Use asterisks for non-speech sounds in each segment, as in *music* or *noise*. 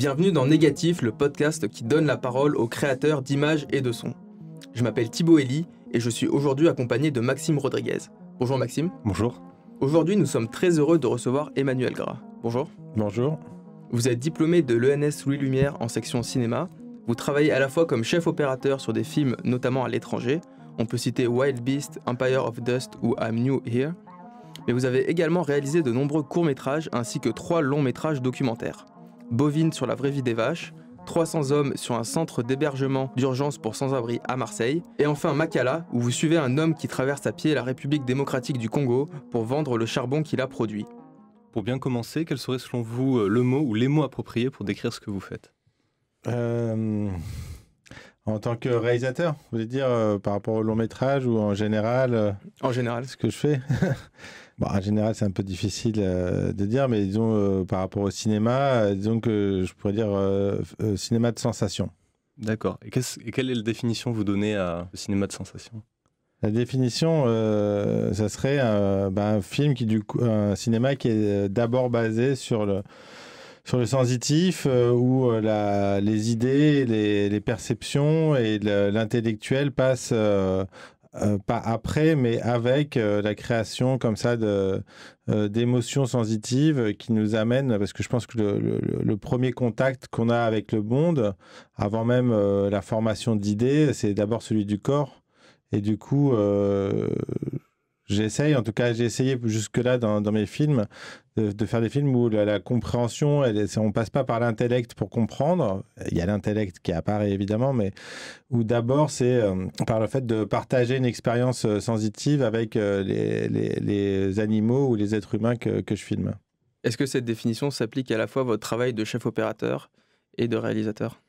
Bienvenue dans Négatif, le podcast qui donne la parole aux créateurs d'images et de sons. Je m'appelle Thibaut Elie et je suis aujourd'hui accompagné de Maxime Rodriguez. Bonjour Maxime. Bonjour. Aujourd'hui, nous sommes très heureux de recevoir Emmanuel Gras. Bonjour. Bonjour. Vous êtes diplômé de l'ENS Louis Lumière en section cinéma. Vous travaillez à la fois comme chef opérateur sur des films, notamment à l'étranger. On peut citer Wild Beast, Empire of Dust ou I'm New Here. Mais vous avez également réalisé de nombreux courts-métrages ainsi que trois longs-métrages documentaires. Bovine sur la vraie vie des vaches, 300 hommes sur un centre d'hébergement d'urgence pour sans-abri à Marseille, et enfin Makala, où vous suivez un homme qui traverse à pied la République démocratique du Congo pour vendre le charbon qu'il a produit. Pour bien commencer, quel serait selon vous euh, le mot ou les mots appropriés pour décrire ce que vous faites euh, En tant que réalisateur, vous voulez dire euh, par rapport au long métrage ou en général En général. Ce que je fais *laughs* en général, c'est un peu difficile euh, de dire, mais disons, euh, par rapport au cinéma, euh, je pourrais dire cinéma de sensation. D'accord. Et, quelle est la définition que vous donnez à cinéma de sensation La définition, ça serait bah, un film qui, du cinéma qui est d'abord basé sur le, sur le sensitif, où les idées, les, les perceptions et l'intellectuel passent euh, pas après, mais avec euh, la création comme ça euh, d'émotions sensitives qui nous amènent, parce que je pense que le, premier contact qu'on a avec le monde, avant même la formation d'idées, c'est d'abord celui du corps. Et du coup, j'essaye, en tout cas j'ai essayé jusque-là dans, mes films, de, faire des films où la, compréhension, elle, on passe pas par l'intellect pour comprendre. Il y a l'intellect qui apparaît évidemment, mais où d'abord c'est euh, par le fait de partager une expérience euh, sensitive avec euh, les, animaux ou les êtres humains que, que je filme. Est-ce que cette définition s'applique à la fois à votre travail de chef opérateur et de réalisateur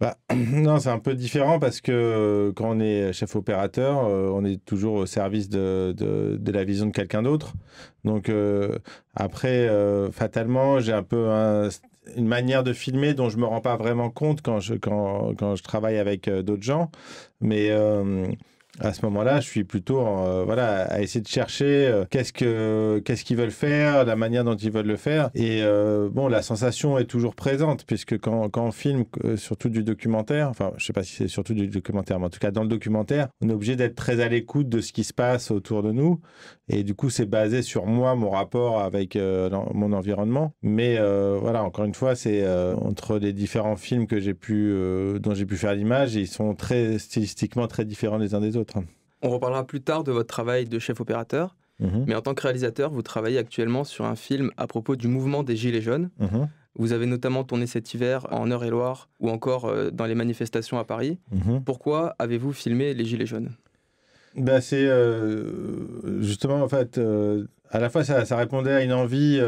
bah, *clears throat* non, c'est un peu différent parce que euh, quand on est chef opérateur, euh, on est toujours au service de, la vision de quelqu'un d'autre. Donc euh, après, fatalement, j'ai un peu une manière de filmer dont je ne me rends pas vraiment compte quand je, quand je travaille avec d'autres gens. Mais à ce moment-là, je suis plutôt euh, voilà, à essayer de chercher euh, qu'est-ce qu'ils qu'est-ce qu'ils veulent faire, la manière dont ils veulent le faire. Et euh, bon, la sensation est toujours présente, puisque quand, quand on filme, surtout du documentaire, enfin, je ne sais pas si c'est surtout du documentaire, mais en tout cas, dans le documentaire, on est obligé d'être très à l'écoute de ce qui se passe autour de nous. Et du coup, c'est basé sur moi, mon rapport avec mon environnement. Mais voilà, encore une fois, c'est entre les différents films que j'ai pu, dont j'ai pu faire l'image, ils sont très stylistiquement très différents les uns des autres. On reparlera plus tard de votre travail de chef opérateur, mhm. mais en tant que réalisateur, vous travaillez actuellement sur un film à propos du mouvement des Gilets jaunes. Mhm. Vous avez notamment tourné cet hiver en heure et loire ou encore euh, dans les manifestations à Paris. Mhm. Pourquoi avez-vous filmé les Gilets jaunes ben C'est euh, justement, en fait, euh, à la fois, ça, répondait à une envie.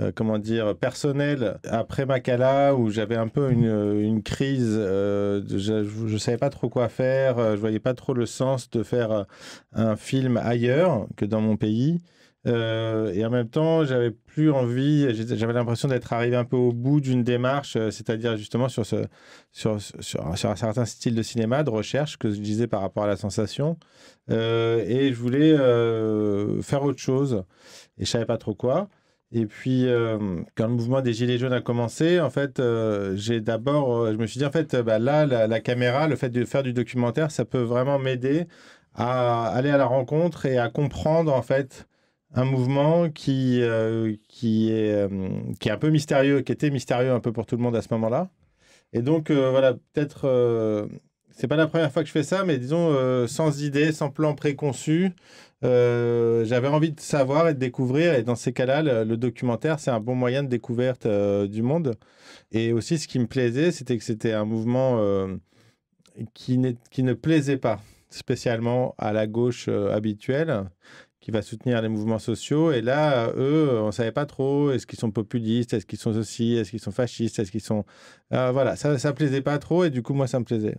Euh, comment dire, personnel après Macala où j'avais un peu une, euh, crise. Euh, je ne savais pas trop quoi faire. je voyais pas trop le sens de faire un film ailleurs que dans mon pays. et en même temps, j'avais plus envie, j'avais l'impression d'être arrivé un peu au bout d'une démarche, c'est-à-dire justement sur, ce, sur, un certain style de cinéma, de recherche, que je disais par rapport à la sensation. et je voulais faire autre chose, et je savais pas trop quoi. Et puis, euh, quand le mouvement des Gilets jaunes a commencé, en fait, euh, j'ai d'abord, euh, je me suis dit, en fait, bah, là, la, caméra, le fait de faire du documentaire, ça peut vraiment m'aider à aller à la rencontre et à comprendre, en fait, un mouvement qui, qui, est, qui est un peu mystérieux, qui était mystérieux un peu pour tout le monde à ce moment-là. Et donc, voilà, peut-être c'est pas la première fois que je fais ça, mais disons sans idée, sans plan préconçu. Euh, j'avais envie de savoir et de découvrir. Et dans ces cas-là, le, documentaire, c'est un bon moyen de découverte euh, du monde. Et aussi, ce qui me plaisait, c'était que c'était un mouvement euh, qui, qui ne plaisait pas spécialement à la gauche habituelle qui va soutenir les mouvements sociaux. Et là, eux, on ne savait pas trop, est-ce qu'ils sont populistes, est-ce qu'ils sont aussi est-ce qu'ils sont fascistes, est-ce qu'ils sont... voilà, ça ne plaisait pas trop et du coup, moi, ça me plaisait.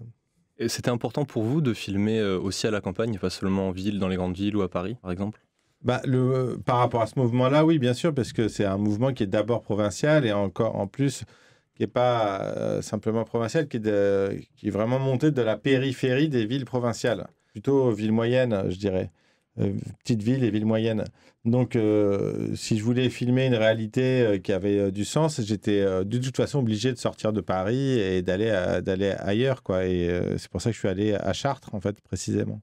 C'était important pour vous de filmer euh, aussi à la campagne, pas seulement en ville, dans les grandes villes ou à Paris, par exemple bah, le, euh, par rapport à ce mouvement-là, oui, bien sûr, parce que c'est un mouvement qui est d'abord provincial et encore en plus qui n'est pas euh, simplement provincial, qui est, qui vraiment monté de la périphérie des villes provinciales, plutôt villes moyennes, je dirais, petites villes et villes moyennes. Donc, euh, si je voulais filmer une réalité euh, qui avait euh, du sens, j'étais de toute façon obligé de sortir de Paris et d'aller d'aller ailleurs, quoi. Et c'est pour ça que je suis allé à Chartres, en fait, précisément.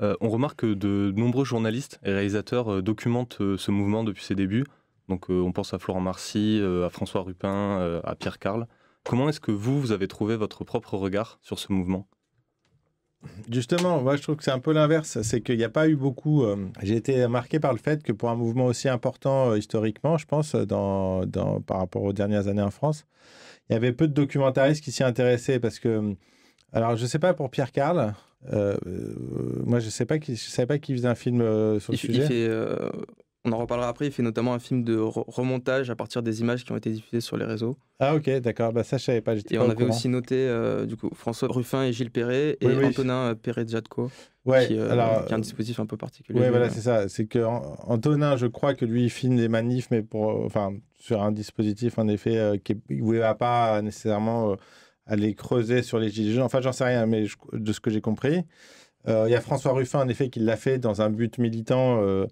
on remarque que de nombreux journalistes et réalisateurs documentent ce mouvement depuis ses débuts. Donc, on pense à Florent Marcy, à François Rupin, à Pierre Carl. Comment est-ce que vous, vous avez trouvé votre propre regard sur ce mouvement Justement, moi je trouve que c'est un peu l'inverse. C'est qu'il n'y a pas eu beaucoup. Euh, j'ai été marqué par le fait que pour un mouvement aussi important euh, historiquement, je pense, euh, par rapport aux dernières années en France, il y avait peu de documentaristes qui s'y intéressaient parce que. Alors, je ne sais pas pour Pierre Carl. moi, je sais pas qui, savais pas qu'il faisait un film sur le sujet on en reparlera après. Il fait notamment un film de remontage à partir des images qui ont été diffusées sur les réseaux. Ah ok, d'accord. Bah, ça, je savais pas. Et on avait aussi noté euh, du coup François Ruffin et Gilles Perret et Antonin euh, Perret Jadko. Euh, qui, est un dispositif un peu particulier. Oui, voilà, c'est ça. C'est que Antonin, je crois que lui, il filme des manifs, mais pour, enfin, sur un dispositif, en effet, qui où il va pas nécessairement aller creuser sur les gilets jaunes. Enfin, j'en sais rien, mais de ce que j'ai compris. Euh, il y a François Ruffin, en effet, qui l'a fait dans un but militant, euh,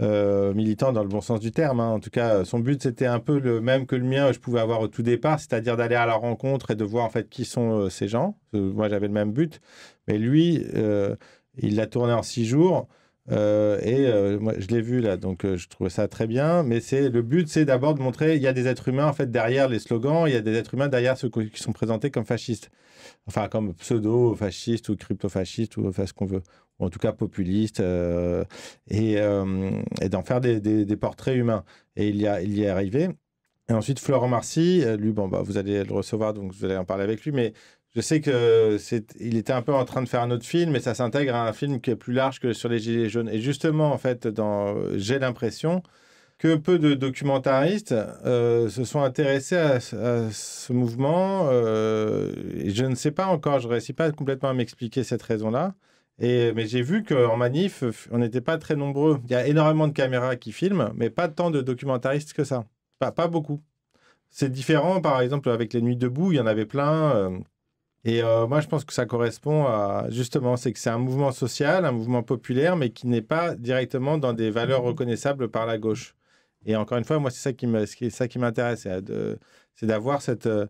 euh, militant dans le bon sens du terme. Hein. En tout cas, son but, c'était un peu le même que le mien, je pouvais avoir au tout départ, c'est-à-dire d'aller à la rencontre et de voir en fait qui sont ces gens. moi, j'avais le même but, mais lui, il l'a tourné en six jours. et moi, je l'ai vu là, donc je trouvais ça très bien. Mais c'est le but, c'est d'abord de montrer qu'il y a des êtres humains en fait derrière les slogans, il y a des êtres humains derrière ceux qui sont présentés comme fascistes enfin comme pseudo-fasciste ou crypto-fasciste ou enfin ce qu'on veut, ou en tout cas populiste, euh, euh, et, d'en faire des, portraits humains. Et il y, est arrivé. Et ensuite, Florent Marcy, euh, lui, bon, bah, vous allez le recevoir, donc vous allez en parler avec lui, mais je sais que c'est, était un peu en train de faire un autre film, mais ça s'intègre à un film qui est plus large que sur les Gilets jaunes. Et justement, en fait, dans, j'ai l'impression que peu de documentaristes euh, se sont intéressés à, ce mouvement. Euh, je ne sais pas encore, je ne réussis pas complètement à m'expliquer cette raison-là. mais j'ai vu qu'en manif, on n'était pas très nombreux. Il y a énormément de caméras qui filment, mais pas tant de documentaristes que ça. Pas, beaucoup. C'est différent, par exemple, avec les Nuits debout, il y en avait plein. Euh, et moi, je pense que ça correspond à justement, c'est que c'est un mouvement social, un mouvement populaire, mais qui n'est pas directement dans des valeurs reconnaissables par la gauche. Et encore une fois, moi, c'est ça qui ça qui m'intéresse, c'est d'avoir cette euh,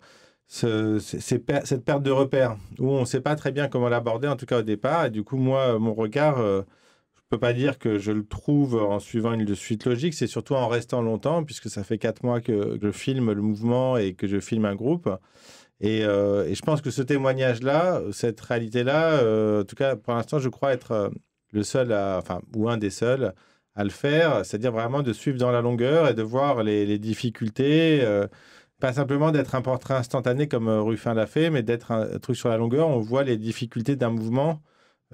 cette perte de repère, où on ne sait pas très bien comment l'aborder, en tout cas au départ. Et du coup, moi, euh, mon regard, euh, je ne peux pas dire que je le trouve en suivant une suite logique, c'est surtout en restant longtemps, puisque ça fait quatre mois que, je filme le mouvement et que je filme un groupe. Et, je pense que ce témoignage-là, cette réalité-là, en tout cas, pour l'instant, je crois être le seul, enfin, ou un des seuls à le faire, c'est-à-dire vraiment de suivre dans la longueur et de voir les, difficultés. Euh, pas simplement d'être un portrait instantané comme euh, Ruffin l'a fait, mais d'être un, truc sur la longueur. On voit les difficultés d'un mouvement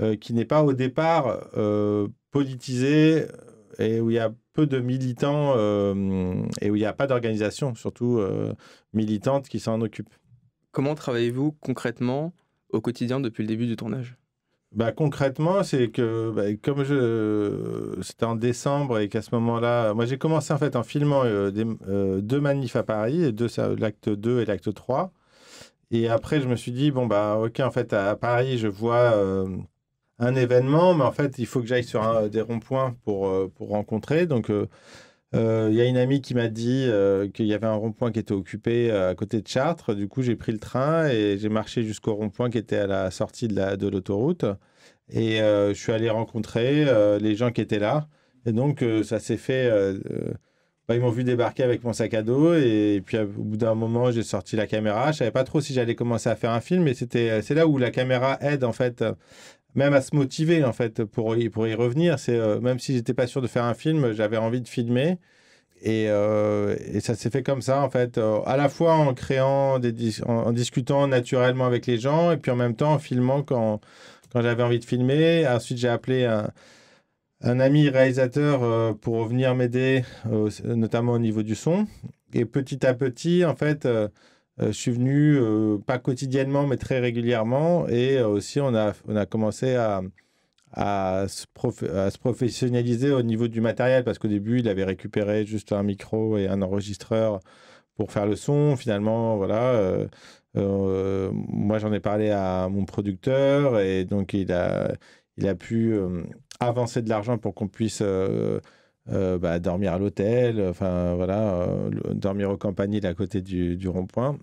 euh, qui n'est pas au départ politisé et où il y a peu de militants et où il n'y a pas d'organisation, surtout militante, qui s'en occupe. Comment travaillez-vous concrètement au quotidien depuis le début du tournage bah, concrètement, c'est que bah, comme je c'était en décembre et qu'à ce moment-là, moi j'ai commencé en fait en filmant euh, des, euh, deux manifs à Paris, l'acte 2 et l'acte 3. Et après, je me suis dit, bon, bah ok, en fait, à, Paris, je vois euh, un événement, mais en fait, il faut que j'aille sur un, des ronds-points pour, pour rencontrer. Donc, euh, il y a une amie qui m'a dit euh, qu'il y avait un rond-point qui était occupé euh, à côté de Chartres. Du coup, j'ai pris le train et j'ai marché jusqu'au rond-point qui était à la sortie de l'autoroute. et je suis allé rencontrer les gens qui étaient là. Et donc, ça s'est fait bah, ils m'ont vu débarquer avec mon sac à dos et, puis au bout d'un moment j'ai sorti la caméra. Je savais pas trop si j'allais commencer à faire un film, mais c'était c'est là où la caméra aide en fait même à se motiver en fait pour y, pour y revenir. C'est euh, même si j'étais pas sûr de faire un film, j'avais envie de filmer. Et, euh, ça s'est fait comme ça en fait, euh, à la fois en créant des en, en, discutant naturellement avec les gens et puis en même temps en filmant quand, quand j'avais envie de filmer. Ensuite, j'ai appelé un, un, ami réalisateur pour venir m'aider, notamment au niveau du son. Et petit à petit, en fait, euh, je suis venu, euh, pas quotidiennement, mais très régulièrement. Et euh, aussi, on a, commencé à, se, professionnaliser au niveau du matériel parce qu'au début, il avait récupéré juste un micro et un enregistreur pour faire le son. Finalement, voilà, moi j'en ai parlé à mon producteur et donc il a, il a pu avancer de l'argent pour qu'on puisse bah, dormir à l'hôtel, enfin voilà, dormir aux campagnes à côté du rond-point.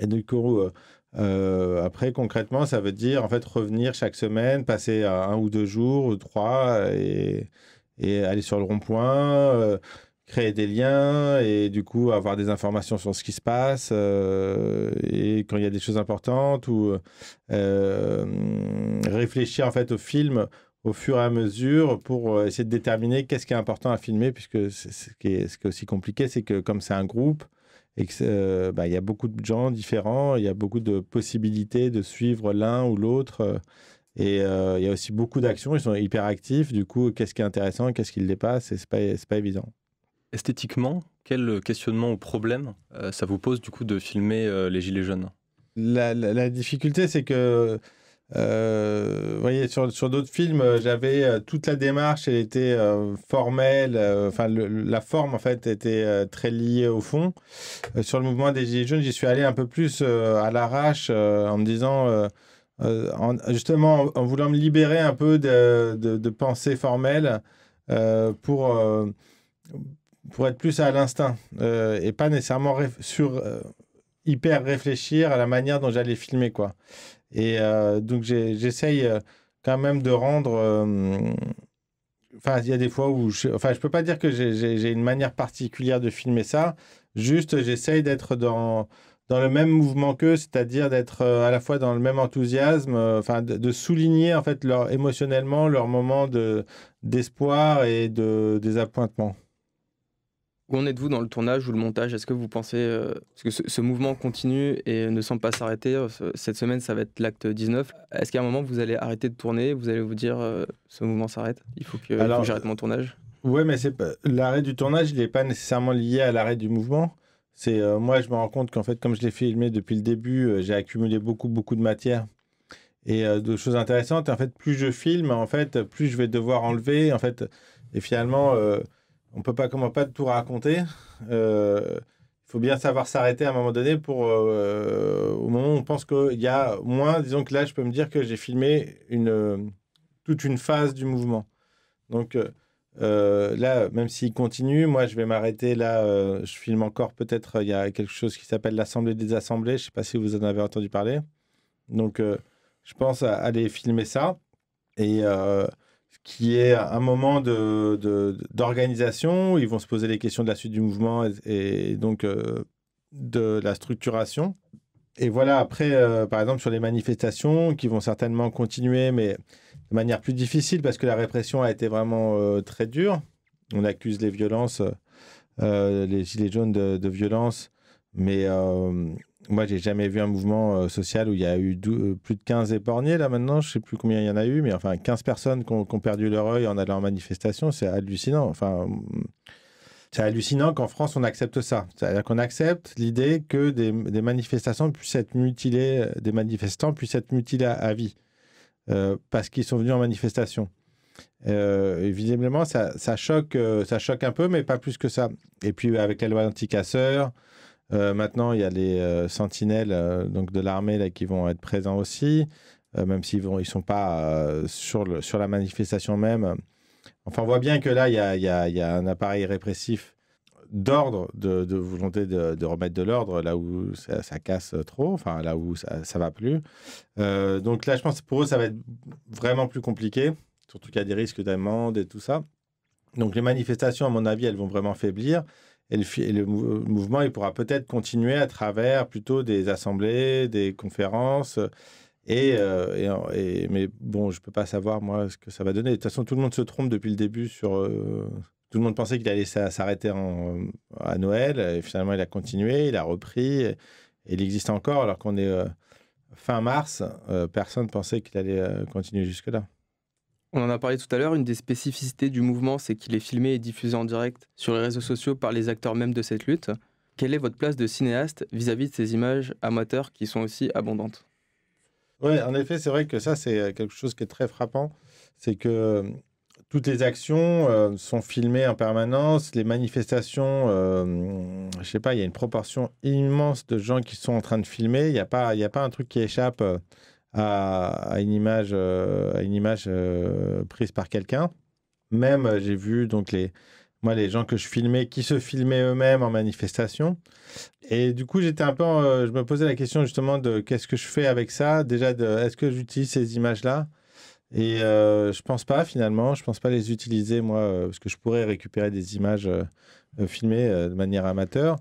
Et du coup, euh, euh, après, concrètement, ça veut dire en fait revenir chaque semaine, passer un ou deux jours, ou trois, et, aller sur le rond-point, euh, créer des liens et du coup avoir des informations sur ce qui se passe. et quand il y a des choses importantes, ou réfléchir en fait au film au fur et à mesure pour essayer de déterminer qu'est-ce qui est important à filmer, puisque ce ce qui est aussi compliqué, c'est que comme c'est un groupe, euh, bah, il y a beaucoup de gens différents, il y a beaucoup de possibilités de suivre l'un ou l'autre. Euh, et euh, il y a aussi beaucoup d'actions, ils sont hyper actifs. Du coup, qu'est-ce qui est intéressant, qu'est-ce qui le dépasse, c'est pas, pas évident. Esthétiquement, quel questionnement ou problème ça vous pose du coup de filmer les Gilets jaunes la, la, difficulté, c'est que vous euh, voyez, sur, sur d'autres films, euh, j'avais euh, toute la démarche, elle était formelle, enfin la forme en fait était très liée au fond. sur le mouvement des Gilets jaunes, j'y suis allé un peu plus à l'arrache en me disant, en, justement en, voulant me libérer un peu de, de, de pensée formelle pour, pour être plus à l'instinct et pas nécessairement sur hyper réfléchir à la manière dont j'allais filmer quoi. Et euh, donc, j'essaye euh, quand même de rendre euh, enfin, il y a des fois où je, enfin, je peux pas dire que j'ai une manière particulière de filmer ça. Juste, j'essaye d'être dans, dans le même mouvement qu'eux, c'est-à-dire d'être à la fois dans le même enthousiasme, enfin, de, souligner en fait leur émotionnellement leur moment de d'espoir et de désappointement. Où en êtes-vous dans le tournage ou le montage Est-ce que vous pensez, euh, que ce, mouvement continue et ne semble pas s'arrêter, euh, cette semaine ça va être l'acte 19, est-ce qu'à un moment vous allez arrêter de tourner, vous allez vous dire euh, ce mouvement s'arrête, il faut que, j'arrête mon tournage Oui, mais c'est l'arrêt du tournage il n'est pas nécessairement lié à l'arrêt du mouvement. C'est Moi je me rends compte qu'en fait comme je l'ai filmé depuis le début, j'ai accumulé beaucoup beaucoup de matière et de choses intéressantes. en fait plus je filme, en fait plus je vais devoir enlever. En fait, et finalement on peut pas comment pas tout raconter. Euh, il faut bien savoir s'arrêter à un moment donné pour euh, au moment où on pense qu'il y a moins. Disons que là, je peux me dire que j'ai filmé une toute une phase du mouvement. Donc euh, là, même s'il continue, moi je vais m'arrêter là. je filme encore peut-être. Il y a quelque chose qui s'appelle l'assemblée des assemblées. Je sais pas si vous en avez entendu parler. Donc je pense à aller filmer ça et qui est un moment d'organisation. De, Ils vont se poser les questions de la suite du mouvement et, donc euh, de la structuration. Et voilà, après, euh, par exemple, sur les manifestations qui vont certainement continuer, mais de manière plus difficile parce que la répression a été vraiment euh, très dure. On accuse les violences, les gilets jaunes de, de violence, mais moi, j'ai jamais vu un mouvement euh, social où il y a eu euh, plus de 15 épargnés là maintenant. Je ne sais plus combien il y en a eu, mais enfin 15 personnes qui ont, perdu leur œil en allant en manifestation, c'est hallucinant. Enfin, mm, c'est hallucinant qu'en France on accepte ça. C'est-à-dire qu'on accepte l'idée que des, manifestations puissent être euh, des manifestants puissent être mutilés à, vie parce qu'ils sont venus en manifestation. Euh, visiblement, ça, ça choque, ça choque un peu, mais pas plus que ça. Et puis avec la loi anti-casseurs, euh, maintenant, il y a les euh, sentinelles euh, donc de l'armée qui vont être présents aussi, même s'ils ne ils sont pas sur, la manifestation même. Enfin, on voit bien que là, il y a, un appareil répressif d'ordre, de, volonté de, remettre de l'ordre là où ça, casse trop, enfin là où ça, ça va plus. donc là, je pense que pour eux, ça va être vraiment plus compliqué, surtout qu'il y a des risques d'amende et tout ça. Donc les manifestations, à mon avis, elles vont vraiment faiblir. Et le, mouvement, il pourra peut-être continuer à travers plutôt des assemblées, des conférences. Mmh. Euh, et, mais bon, je peux pas savoir moi ce que ça va donner. De toute façon, tout le monde se trompe depuis le début sur. Euh, tout le monde pensait qu'il allait s'arrêter euh, à Noël. Et finalement, il a continué, il a repris. Et il existe encore alors qu'on est fin mars. personne pensait qu'il allait continuer jusque là. On en a parlé tout à l'heure, une des spécificités du mouvement, c'est qu'il est filmé et diffusé en direct sur les réseaux sociaux par les acteurs même de cette lutte. Quelle est votre place de cinéaste vis-à-vis de ces images amateurs qui sont aussi abondantes Oui, en effet, c'est vrai que ça, c'est euh, quelque chose qui est très frappant. C'est que euh, toutes les actions euh, sont filmées en permanence, les manifestations, je je sais pas, il y a une proportion immense de gens qui sont en train de filmer, il n'y a, pas, y a pas un truc qui échappe à, une image, euh, à une image euh, prise par quelqu'un. Même, euh, j'ai vu donc les, moi, les gens que je filmais, qui se filmaient eux-mêmes en manifestation. Et du coup, j'étais un peu, je me posais la question justement de qu'est-ce que je fais avec ça. Déjà, est-ce que j'utilise ces images-là Et je je pense pas finalement, je pense pas les utiliser moi, parce que je pourrais récupérer des images filmées de manière amateur.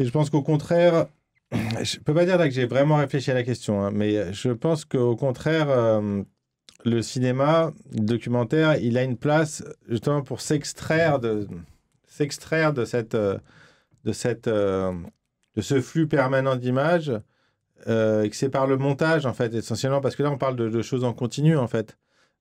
Et je pense qu'au contraire, je peux pas dire là que j'ai vraiment réfléchi à la question, hein, mais je pense qu'au contraire, euh, le cinéma le documentaire, il a une place justement pour s'extraire de s'extraire de cette euh, de cette euh, de ce flux permanent d'images et que c'est par le montage en fait essentiellement parce que là on parle de, choses en continu en fait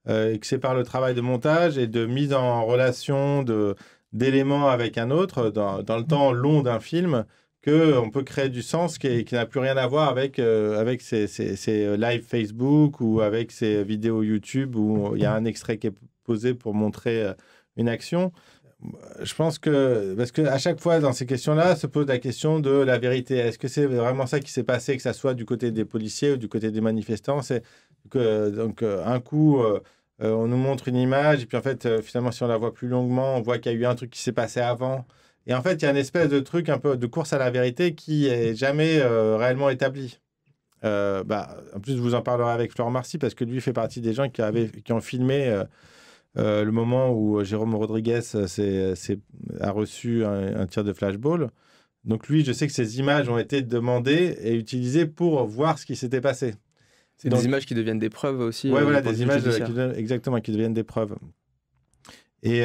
et que c'est par le travail de montage et de mise en relation de d'éléments avec un autre dans, dans le temps long d'un film on peut créer du sens qui, n'a plus rien à voir avec, euh, ces, euh, live Facebook ou avec ces vidéos YouTube où il y a un extrait qui est posé pour montrer euh, une action. Je pense que, parce qu'à chaque fois dans ces questions-là se pose la question de la vérité. Est-ce que c'est vraiment ça qui s'est passé, que ça soit du côté des policiers ou du côté des manifestants C'est que, donc, un coup. on nous montre une image, et puis en fait, finalement, si on la voit plus longuement, on voit qu'il y a eu un truc qui s'est passé avant. Et en fait, il y a une espèce de truc un peu de course à la vérité qui est jamais euh, réellement établi. Euh, bah, en plus, je vous en parlerai avec Florent Marcy parce que lui fait partie des gens qui, avaient, qui ont filmé euh, le moment où Jérôme Rodriguez a reçu un, tir de flashball. Donc lui, je sais que ces images ont été demandées et utilisées pour voir ce qui s'était passé. C'est des images qui deviennent des preuves aussi. Oui, voilà, des images qui, exactement qui deviennent des preuves. Et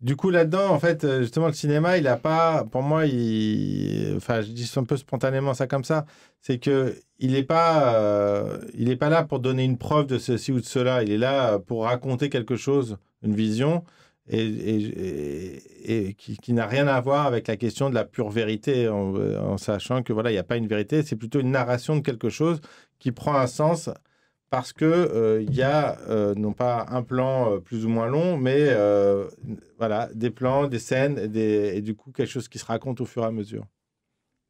du coup, là-dedans, en fait, euh, justement, le cinéma, il n'a pas, pour moi, il... enfin, je dis un peu spontanément ça comme ça, c'est que il n'est pas, euh, il est pas là pour donner une preuve de ceci ou de cela. Il est là pour raconter quelque chose, une vision, et, qui, n'a rien à voir avec la question de la pure vérité, en, sachant que voilà, il n'y a pas une vérité. C'est plutôt une narration de quelque chose qui prend un sens parce que euh, il y a euh, non pas un plan euh, plus ou moins long, mais voilà des plans, des scènes, et du coup quelque chose qui se raconte au fur et à mesure.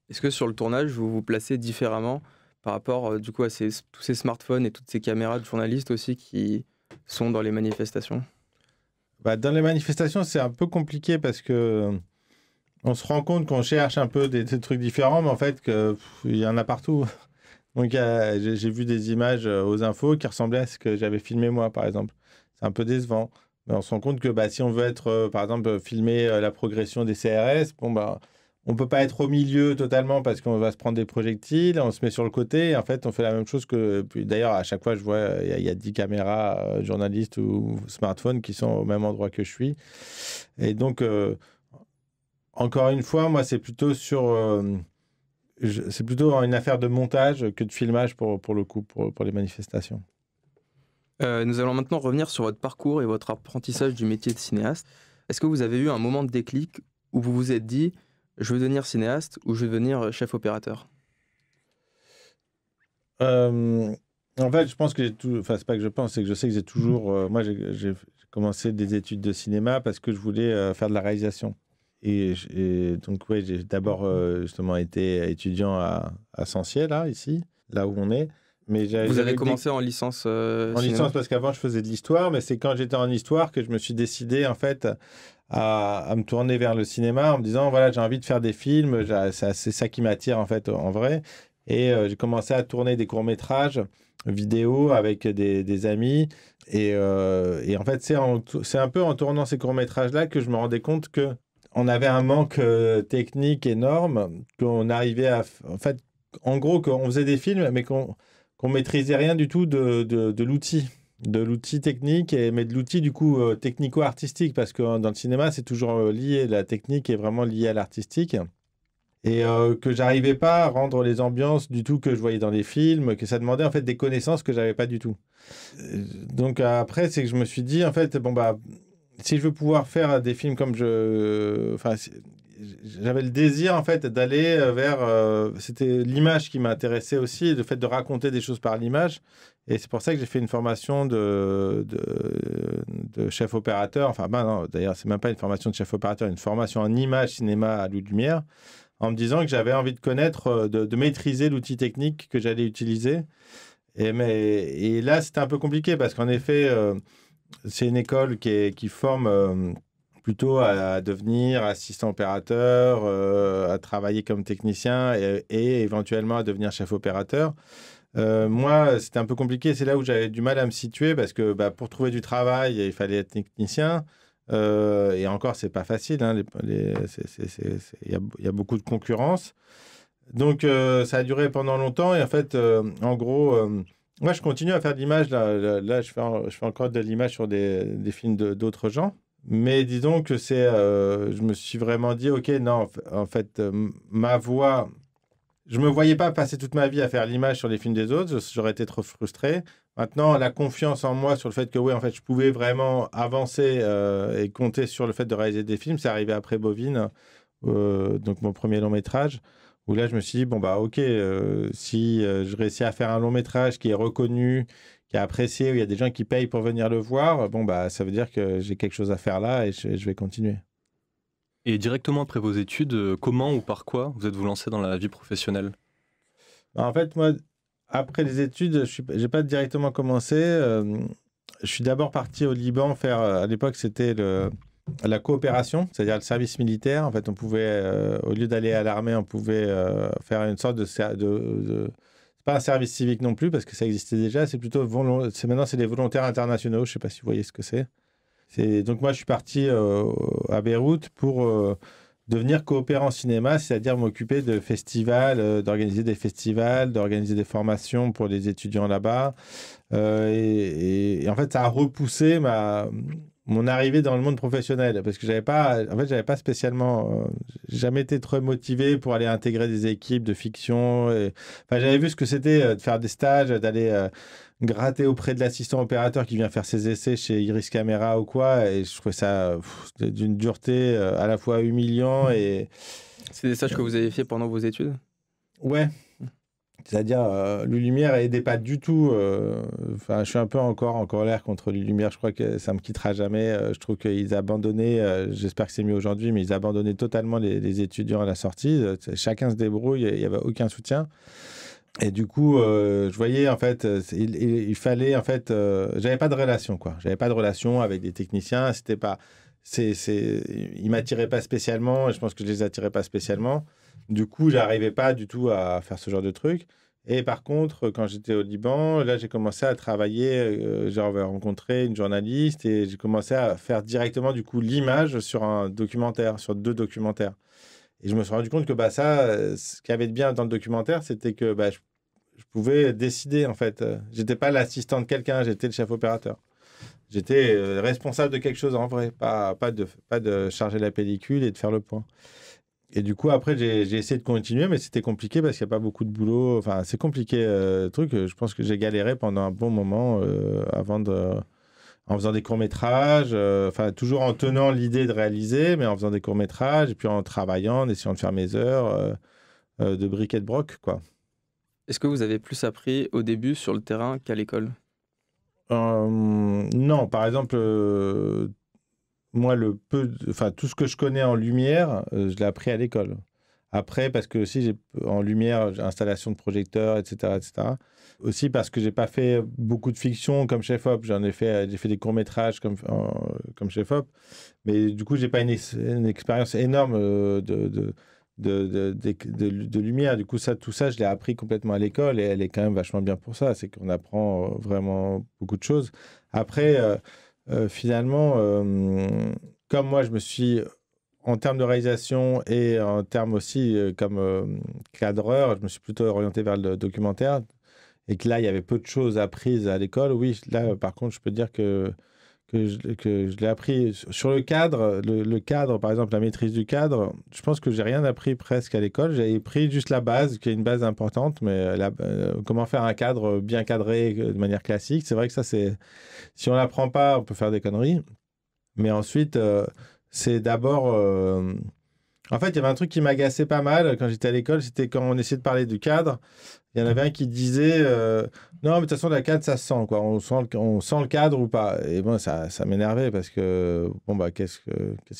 Est-ce que sur le tournage vous vous placez différemment par rapport du coup à tous ces smartphones et toutes ces caméras de journalistes aussi qui sont dans les manifestations bah, Dans les manifestations, c'est un peu compliqué parce que on se rend compte qu'on cherche un peu des, des, trucs différents, mais en fait, il y en a partout. Donc j'ai vu des images euh, aux infos qui ressemblaient à ce que j'avais filmé moi, par exemple. C'est un peu décevant. Mais on se rend compte que bah, si on veut être, euh, par exemple, filmer euh, la progression des CRS, bon, bah, on ne peut pas être au milieu totalement parce qu'on va se prendre des projectiles, on se met sur le côté. Et en fait, on fait la même chose que. D'ailleurs, à chaque fois, je vois, il y, y, a 10 caméras journalistes ou smartphones qui sont au même endroit que je suis. Et donc, encore une fois, moi, c'est plutôt sur c'est plutôt une affaire de montage que de filmage pour, pour le coup, pour, les manifestations. Euh, nous allons maintenant revenir sur votre parcours et votre apprentissage du métier de cinéaste. Est-ce que vous avez eu un moment de déclic où vous vous êtes dit je veux devenir cinéaste ou je veux devenir euh, chef opérateur euh, En fait, je pense que j'ai tout. Enfin, c'est pas que je pense, c'est que je sais que j'ai toujours. moi, j'ai commencé des études de cinéma parce que je voulais faire de la réalisation et, donc, ouais, j'ai d'abord mmh. euh, justement été étudiant à, à là, ici, là où on est. Mais Vous avez commencé en licence euh, En licence, parce qu'avant, je faisais de l'histoire, mais c'est quand j'étais en histoire que je me suis décidé, en fait, à, à me tourner vers le cinéma en me disant, voilà, j'ai envie de faire des films, c'est ça qui m'attire, en fait, en vrai. Et euh, j'ai commencé à tourner des courts-métrages vidéo avec des, amis. Et, et, en fait, c'est un peu en tournant ces courts-métrages-là que je me rendais compte que on avait un manque euh, technique énorme, qu'on arrivait à... En fait, en gros, qu'on faisait des films, mais qu'on maîtrisait rien du tout de, l'outil de l'outil technique, et, mais de l'outil du coup euh, technico-artistique, parce que dans le cinéma, c'est toujours euh, lié, la technique est vraiment liée à l'artistique. Et que j'arrivais pas à rendre les ambiances du tout que je voyais dans les films, que ça demandait en fait des connaissances que j'avais pas du tout. Donc après, c'est que je me suis dit, en fait, bon bah, si je veux pouvoir faire des films comme je. Enfin, j'avais le désir en fait d'aller euh, vers. Euh, c'était l'image qui m'intéressait aussi, le fait de raconter des choses par l'image. Et c'est pour ça que j'ai fait une formation de, de, chef opérateur. Enfin, ben non, d'ailleurs, c'est même pas une formation de chef opérateur, une formation en image cinéma à l'eau lumière, en me disant que j'avais envie de connaître, euh, de, maîtriser l'outil technique que j'allais utiliser. Et, mais, et là, c'était un peu compliqué parce qu'en effet c'est une école qui, qui forme euh, plutôt à, devenir assistant opérateur, euh, à travailler comme technicien et, éventuellement à devenir chef opérateur. Euh, moi, c'était un peu compliqué. C'est là où j'avais du mal à me situer parce que bah, pour trouver du travail, il fallait être technicien. et encore, c'est pas facile. Il y, a beaucoup de concurrence. Donc, ça a duré pendant longtemps. Et en fait, en gros, moi, je continue à faire de l'image. Là, je, fais, encore de l'image sur des, films d'autres gens. Mais disons que c'est. Euh, je me suis vraiment dit, OK, non, en fait, euh, ma voix. Je me voyais pas passer toute ma vie à faire l'image sur les films des autres. J'aurais été trop frustré. Maintenant, la confiance en moi sur le fait que, oui, en fait, je pouvais vraiment avancer euh, et compter sur le fait de réaliser des films, c'est arrivé après Bovine, donc mon premier long métrage où là je me suis dit, bon bah ok, euh, si euh, je réussis à faire un long métrage qui est reconnu, qui est apprécié, où il y a des gens qui payent pour venir le voir, bon bah ça veut dire que j'ai quelque chose à faire là et je, vais continuer. Et directement après vos études, euh, comment ou par quoi vous êtes-vous lancé dans la vie professionnelle bah, En fait, moi, après les études, je n'ai pas directement commencé. je suis d'abord parti au Liban faire, à l'époque c'était le la coopération, c'est-à-dire le service militaire. En fait, on pouvait, euh, au lieu d'aller à l'armée, on pouvait euh, faire une sorte de, de, pas un service civique non plus parce que ça existait déjà. C'est plutôt maintenant c'est des volontaires internationaux. Je sais pas si vous voyez ce que c'est. donc moi je suis parti euh, à Beyrouth pour devenir coopérant cinéma, c'est-à-dire m'occuper de festivals, d'organiser des festivals, d'organiser des formations pour les étudiants là-bas. et, en fait, ça a repoussé ma, mon arrivée dans le monde professionnel parce que j'avais pas en fait j'avais pas spécialement euh, jamais été trop motivé pour aller intégrer des équipes de fiction enfin j'avais vu ce que c'était euh, de faire des stages d'aller euh, gratter auprès de l'assistant opérateur qui vient faire ses essais chez Iris Camera ou quoi et je trouvais ça d'une dureté à la fois humiliant mmh. et c'est des stages que vous avez fait pendant vos études ouais c'est-à-dire, euh, Lumière aidait pas du tout. Euh, enfin, je suis un peu encore en colère contre Lumière. Je crois que ça me quittera jamais. Euh, je trouve qu'ils abandonnaient. Euh, j'espère que c'est mieux aujourd'hui, mais ils abandonnaient totalement les, étudiants à la sortie. Chacun se débrouille. Il y avait aucun soutien. Et du coup, je voyais en fait, il, fallait en fait, j'avais pas de relation quoi. J'avais pas de relation avec des techniciens. C'était pas, c'est, c'est, m'attiraient pas spécialement. Et je pense que je les attirais pas spécialement. Du coup, j'arrivais pas du tout à faire ce genre de truc. Et par contre, quand j'étais au Liban, là, j'ai commencé à travailler. J'avais euh, rencontré une journaliste et j'ai commencé à faire directement, du coup, l'image sur un documentaire, sur deux documentaires. Et je me suis rendu compte que bah, ça, ce qu'il avait de bien dans le documentaire, c'était que bah, je, pouvais décider, en fait. J'étais pas l'assistant de quelqu'un, j'étais le chef opérateur. J'étais euh, responsable de quelque chose en vrai, pas, de, pas de charger la pellicule et de faire le point et du coup, après, j'ai essayé de continuer, mais c'était compliqué parce qu'il n'y a pas beaucoup de boulot. Enfin, c'est compliqué, euh, truc. Je pense que j'ai galéré pendant un bon moment euh, avant de. En faisant des courts-métrages, euh, enfin, toujours en tenant l'idée de réaliser, mais en faisant des courts-métrages, et puis en travaillant, en essayant de faire mes heures de briquet de broc, quoi. Est-ce que vous avez plus appris au début sur le terrain qu'à l'école Non, par exemple moi, le peu, enfin, tout ce que je connais en lumière, euh, je l'ai appris à l'école. Après, parce que aussi, j'ai, en lumière, installation de projecteurs, etc., etc. Aussi parce que j'ai pas fait beaucoup de fiction comme chef op. J'en ai fait, j'ai fait des courts métrages comme comme chef op, mais du coup, j'ai pas une, expérience énorme euh, de, de de, lumière. Du coup, ça, tout ça, je l'ai appris complètement à l'école et elle est quand même vachement bien pour ça. C'est qu'on apprend euh, vraiment beaucoup de choses. Après, euh, finalement, euh, comme moi, je me suis, en termes de réalisation et en termes aussi euh, comme cadreur, je me suis plutôt orienté vers le documentaire. Et que là, il y avait peu de choses apprises à l'école. Oui, là, par contre, je peux dire que que je, que je l'ai appris sur le cadre, le, cadre, par exemple, la maîtrise du cadre, je pense que j'ai rien appris presque à l'école. J'ai pris juste la base, qui est une base importante, mais euh, euh, comment faire un cadre bien cadré euh, de manière classique. C'est vrai que ça, c'est si on l'apprend pas, on peut faire des conneries. Mais ensuite, c'est d'abord en fait, il y avait un truc qui m'agaçait pas mal euh, quand j'étais à l'école, c'était quand on essayait de parler du cadre. Il y en avait un qui disait euh, Non, mais de toute façon, la cadre, ça se sent, quoi. On sent le, cadre ou pas. Et bon, ça, ça m'énervait parce que, bon, bah, qu'est-ce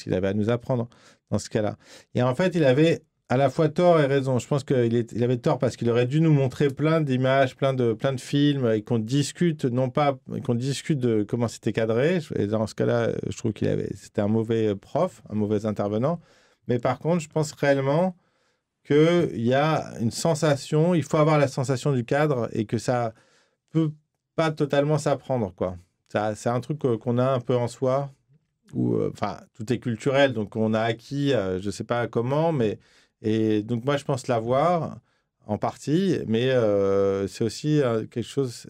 qu'il avait à nous apprendre dans ce cas-là Et en fait, il avait à la fois tort et raison. Je pense qu'il il avait tort parce qu'il aurait dû nous montrer plein d'images, plein de, plein de films et qu'on discute, non pas qu'on discute de comment c'était cadré. Et dans ce cas-là, je trouve qu'il avait, c'était un mauvais euh, prof, un mauvais intervenant. Mais par contre, je pense réellement qu'il y a une sensation, il faut avoir la sensation du cadre et que ça peut pas totalement s'apprendre. quoi. c'est un truc euh, qu'on a un peu en soi, où euh, enfin, tout est culturel, donc on a acquis, je euh, je sais pas comment, mais. Et donc, moi, je pense l'avoir en partie, mais c'est aussi quelque chose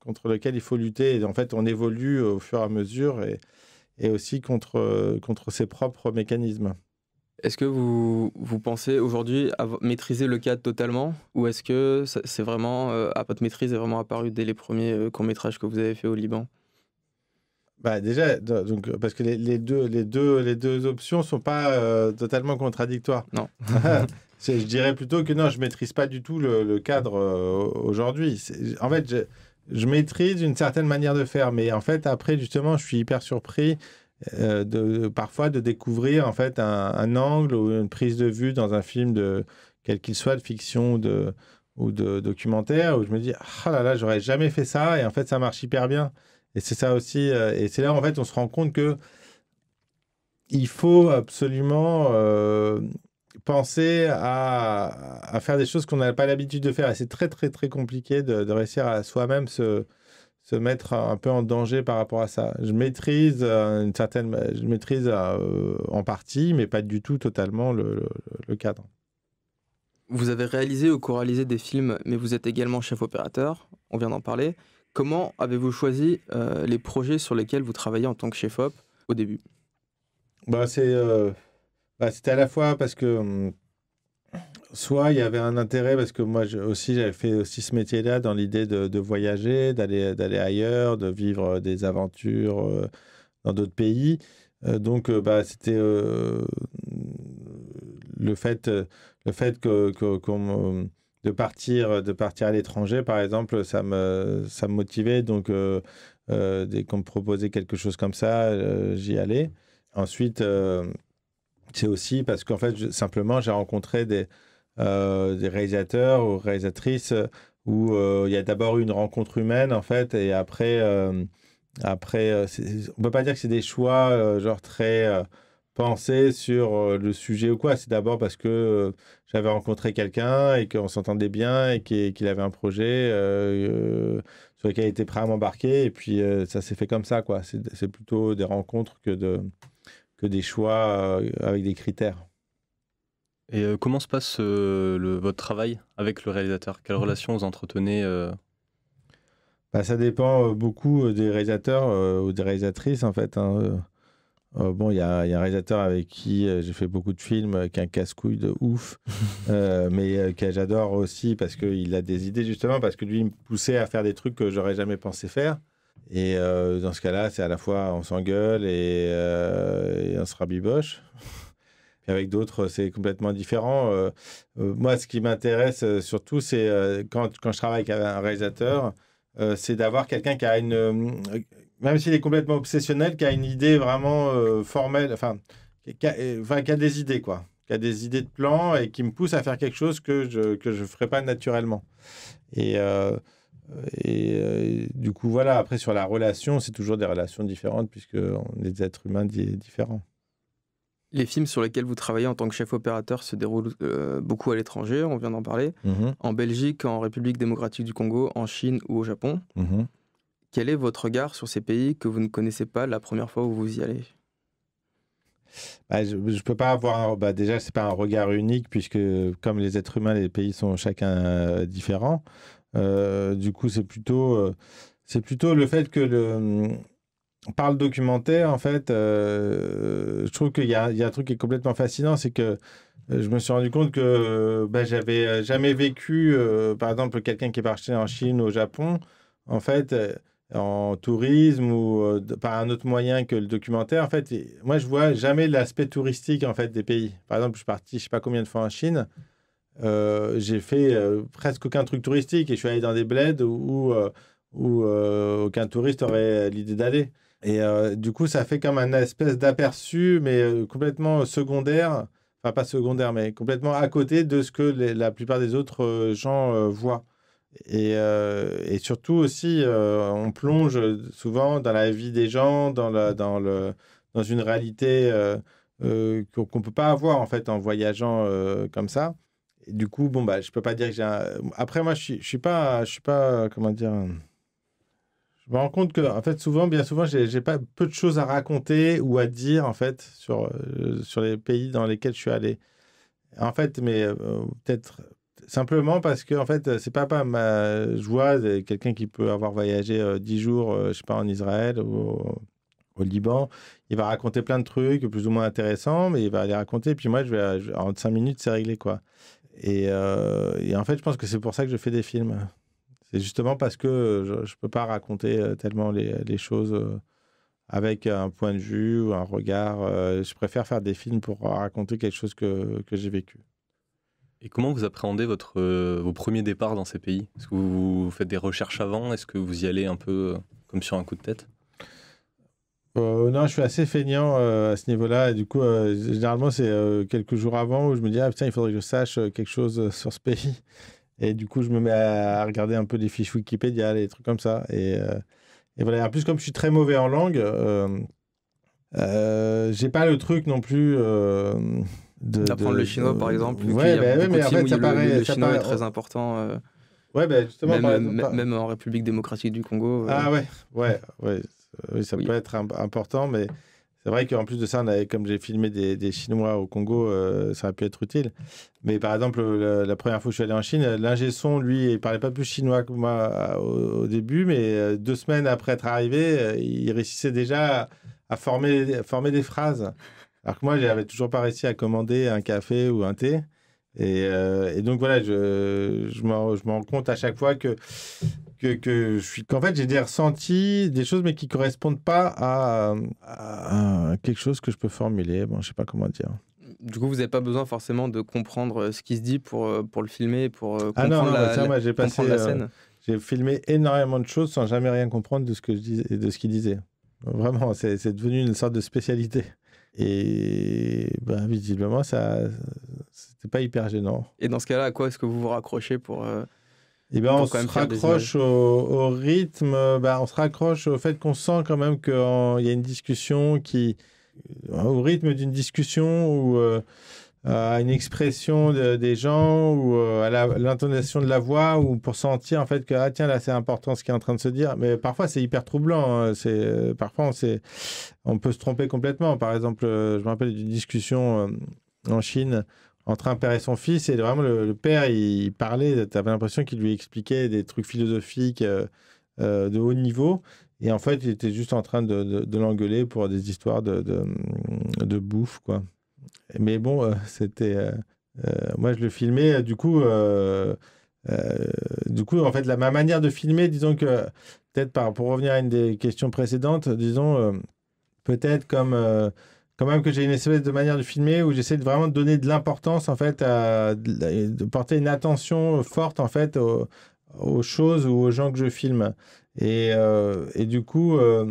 contre lequel il faut lutter. Et en fait, on évolue au fur et à mesure et, et aussi contre, contre ses propres mécanismes. Est-ce que vous, pensez aujourd'hui maîtriser le cadre totalement ou est-ce que c'est vraiment euh, à votre maîtrise est vraiment apparu dès les premiers euh, courts métrages que vous avez fait au Liban bah déjà donc euh, parce que les, deux les deux les deux options sont pas totalement contradictoires. Non. *laughs* *laughs* je dirais plutôt que non, je maîtrise pas du tout le, cadre aujourd'hui. En fait, je, je maîtrise une certaine manière de faire, mais en fait après justement, je suis hyper surpris euh, parfois de découvrir en fait un, angle ou une prise de vue dans un film de quel qu'il soit, de fiction ou de, documentaire, où je me dis ah là là j'aurais jamais fait ça et en fait ça marche hyper bien. Et c'est ça aussi, euh, et c'est là en fait on se rend compte que il faut absolument euh, penser à, faire des choses qu'on n'a pas l'habitude de faire. Et c'est très, très, très compliqué de, de réussir à soi-même se, se mettre un peu en danger par rapport à ça. Je maîtrise euh, une certaine, je maîtrise euh, en partie, mais pas du tout totalement le, cadre. Vous avez réalisé ou co des films, mais vous êtes également chef opérateur. On vient d'en parler. Comment avez-vous choisi euh, les projets sur lesquels vous travaillez en tant que chef op au début bah, c'est bah, c'était à la fois parce que hum, soit il y avait un intérêt parce que moi aussi j'avais fait aussi ce métier-là dans l'idée de, voyager, d'aller d'aller ailleurs, de vivre euh, des aventures euh, dans d'autres pays. Euh, donc bah c'était le fait le fait que, que de partir de partir à l'étranger par exemple ça me ça me motivait donc dès qu'on me proposait quelque chose comme ça j'y allais. Ensuite c'est aussi parce qu'en fait, simplement, j'ai rencontré des, euh, des réalisateurs ou réalisatrices où euh, il y a d'abord une rencontre humaine, en fait, et après, euh, après on peut pas dire que c'est des choix, genre, très pensés sur le sujet ou quoi. C'est d'abord parce que j'avais rencontré quelqu'un et qu'on s'entendait bien et qu'il avait un projet sur lequel il était prêt à m'embarquer. Et puis ça s'est fait comme ça, quoi. C'est plutôt des rencontres que, de, que des choix avec des critères. Et euh, comment se passe euh, votre travail avec le réalisateur Quelle mmh. relation vous entretenez euh bah, Ça dépend beaucoup des réalisateurs ou des réalisatrices, en fait. Hein, bon, il y, a un réalisateur avec qui j'ai fait beaucoup de films, qui est un casse-couille de ouf, *laughs* mais que j'adore aussi parce qu'il a des idées, justement, parce que lui, il me poussait à faire des trucs que j'aurais jamais pensé faire. Et dans ce cas-là, c'est à la fois on s'engueule et, on se rabiboche. Et avec d'autres, euh, c'est complètement différent. Euh, euh, moi, ce qui m'intéresse surtout, c'est quand, quand, je travaille avec un réalisateur, c'est d'avoir quelqu'un qui a une. même s'il est complètement obsessionnel, qui a une idée vraiment formelle, enfin qui, a, des idées, quoi qui a des idées de plans et qui me pousse à faire quelque chose que je que je ferais pas naturellement. Et, et du coup, voilà, après sur la relation, c'est toujours des relations différentes puisque on est des êtres humains différents. Les films sur lesquels vous travaillez en tant que chef opérateur se déroulent euh, beaucoup à l'étranger, on vient d'en parler, mm-hmm. en Belgique, en République démocratique du Congo, en Chine ou au Japon. Mm-hmm. Quel est votre regard sur ces pays que vous ne connaissez pas la première fois où vous y allez bah, je ne peux pas avoir. Bah, déjà, ce pas un regard unique, puisque comme les êtres humains, les pays sont chacun euh, différents. Euh, du coup, c'est plutôt, c'est plutôt le fait que le, par le documentaire, en fait, euh, je trouve qu'il y, a un truc qui est complètement fascinant, c'est que euh, je me suis rendu compte que euh, bah, j'avais jamais vécu, par exemple, quelqu'un qui est parti en Chine ou au Japon, en fait, en tourisme ou par un autre moyen que le documentaire. En fait, moi, je vois jamais l'aspect touristique en fait des pays. Par exemple, je suis parti, je sais pas combien de fois en Chine. j'ai fait presque aucun truc touristique et je suis allé dans des bleds où, où aucun touriste aurait l'idée d'aller. Et euh, du coup, ça fait comme un espèce d'aperçu, mais euh, complètement euh, secondaire, enfin pas secondaire, mais complètement à côté de ce que la plupart des autres gens voient. Et, surtout aussi, on plonge souvent dans la vie des gens, dans, dans, le, dans une réalité qu'on ne peut pas avoir en fait en voyageant comme ça. du coup, bon, bah, je ne peux pas dire que j'ai un... Après, moi, je ne suis, pas, je suis pas, comment dire... Je me rends compte que, en fait, souvent, bien souvent, j'ai pas peu de choses à raconter ou à dire, en fait, sur, euh, sur les pays dans lesquels je suis allé. En fait, mais euh, peut-être simplement parce que, en fait, euh, c'est pas, pas ma joie. Quelqu'un qui peut avoir voyagé dix 10 jours, je sais pas, en Israël ou au Liban, il va raconter plein de trucs plus ou moins intéressants, mais il va les raconter. et Puis moi, je vais, en 5 minutes, c'est réglé, quoi. et en fait, je pense que c'est pour ça que je fais des films. C'est justement parce que je ne peux pas raconter euh, tellement les, choses euh, avec un point de vue ou un regard. Euh, je préfère faire des films pour raconter quelque chose que, j'ai vécu. Et comment vous appréhendez votre, vos premiers départs dans ces pays Est-ce que vous, faites des recherches avant Est-ce que vous y allez un peu comme sur un coup de tête non, je suis assez feignant à ce niveau-là. du coup, généralement, c'est quelques jours avant où je me dis Ah tiens, il faudrait que je sache quelque chose sur ce pays. Et du coup, je me mets à regarder un peu des fiches Wikipédia, des trucs comme ça. Et, euh, voilà. En plus, comme je suis très mauvais en langue, euh, euh, j'ai pas le truc non plus. Euh, D'apprendre le chinois, par exemple. Bah ouais, mais en fait, ça paraît. Le, chinois est très important. Euh, ouais, bah, justement. Même, en République démocratique du Congo. Ah ouais, ouais, ouais. Oui, ça peut être important, mais c'est vrai qu'en plus de ça, comme j'ai filmé des, Chinois au Congo, euh, ça aurait pu être utile. Mais par exemple, la, première fois que je suis allé en Chine, l'ingé son, lui, il parlait pas plus chinois que moi euh, au, début, mais euh, deux semaines après être arrivé, il réussissait déjà à former, former des phrases. Alors que moi, j'avais toujours pas réussi à commander un café ou un thé. Euh, et, donc voilà, je, je me rends compte à chaque fois que, que, que je suis, qu'en fait j'ai des ressentis, des choses, mais qui correspondent pas à, quelque chose que je peux formuler. Bon, je sais pas comment dire du coup, vous n'avez pas besoin forcément de comprendre euh, ce qui se dit pour, euh, pour le filmer, pour comprendre ah non, ça, moi, j'ai passé, scène. j'ai filmé énormément de choses sans jamais rien comprendre de ce que je disais, de ce qu'il disait. Vraiment, c'est, c'est devenu une sorte de spécialité. Et ben, visiblement, ça, c'est pas hyper gênant. Et dans ce cas-là, à quoi est-ce que vous vous raccrochez pour. Euh, eh ben, on, se raccroche au, rythme, bah, on se raccroche au fait qu'on sent quand même qu'il y a une discussion qui. Euh, au rythme d'une discussion ou euh, à une expression des gens ou à l'intonation de la voix ou pour sentir en fait que ah tiens là c'est important ce qui est en train de se dire mais parfois c'est hyper troublant hein. c'est parfois on, on peut se tromper complètement par exemple je me rappelle d'une discussion en Chine entre un père et son fils. Et vraiment, le, père, il, parlait, tu avais l'impression qu'il lui expliquait des trucs philosophiques euh, euh, de haut niveau. Et en fait, il était juste en train de, l'engueuler pour des histoires de, bouffe, quoi. Mais bon, euh, c'était... moi, je le filmais, du coup... du coup, en fait, la, ma manière de filmer, disons que, peut-être pour revenir à une des questions précédentes, disons, peut-être comme quand même que j'ai une espèce de manière de filmer où j'essaie de vraiment donner de l'importance en fait de porter une attention forte en fait aux, choses ou aux gens que je filme et, euh, du coup euh,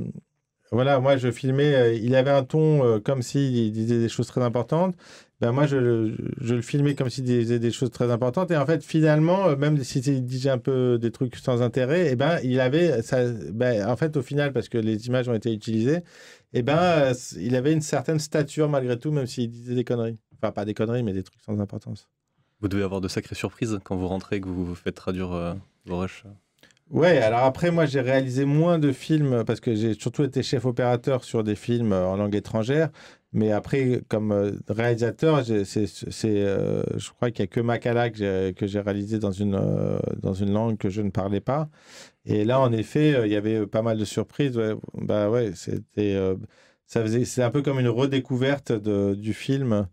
voilà moi je filmais euh, il avait un ton comme s'il disait des choses très importantes ben moi je, le filmais comme s'il disait des choses très importantes et en fait finalement même s'il disait un peu des trucs sans intérêt et eh ben il avait ça ben, en fait au final parce que les images ont été utilisées eh ben, euh, il avait une certaine stature malgré tout, même s'il disait des conneries. Enfin, pas des conneries, mais des trucs sans importance. Vous devez avoir de sacrées surprises quand vous rentrez et que vous vous faites traduire euh, vos Ouais, alors après, moi, j'ai réalisé moins de films parce que j'ai surtout été chef opérateur sur des films euh, en langue étrangère. Mais après, comme réalisateur, c'est, je crois qu'il n'y a que Macala que j'ai réalisé dans une, dans une langue que je ne parlais pas. Et là, en effet, euh, il y avait euh, pas mal de surprises. bah ouais, c'était, euh, ça faisait, c'est un peu comme une redécouverte du film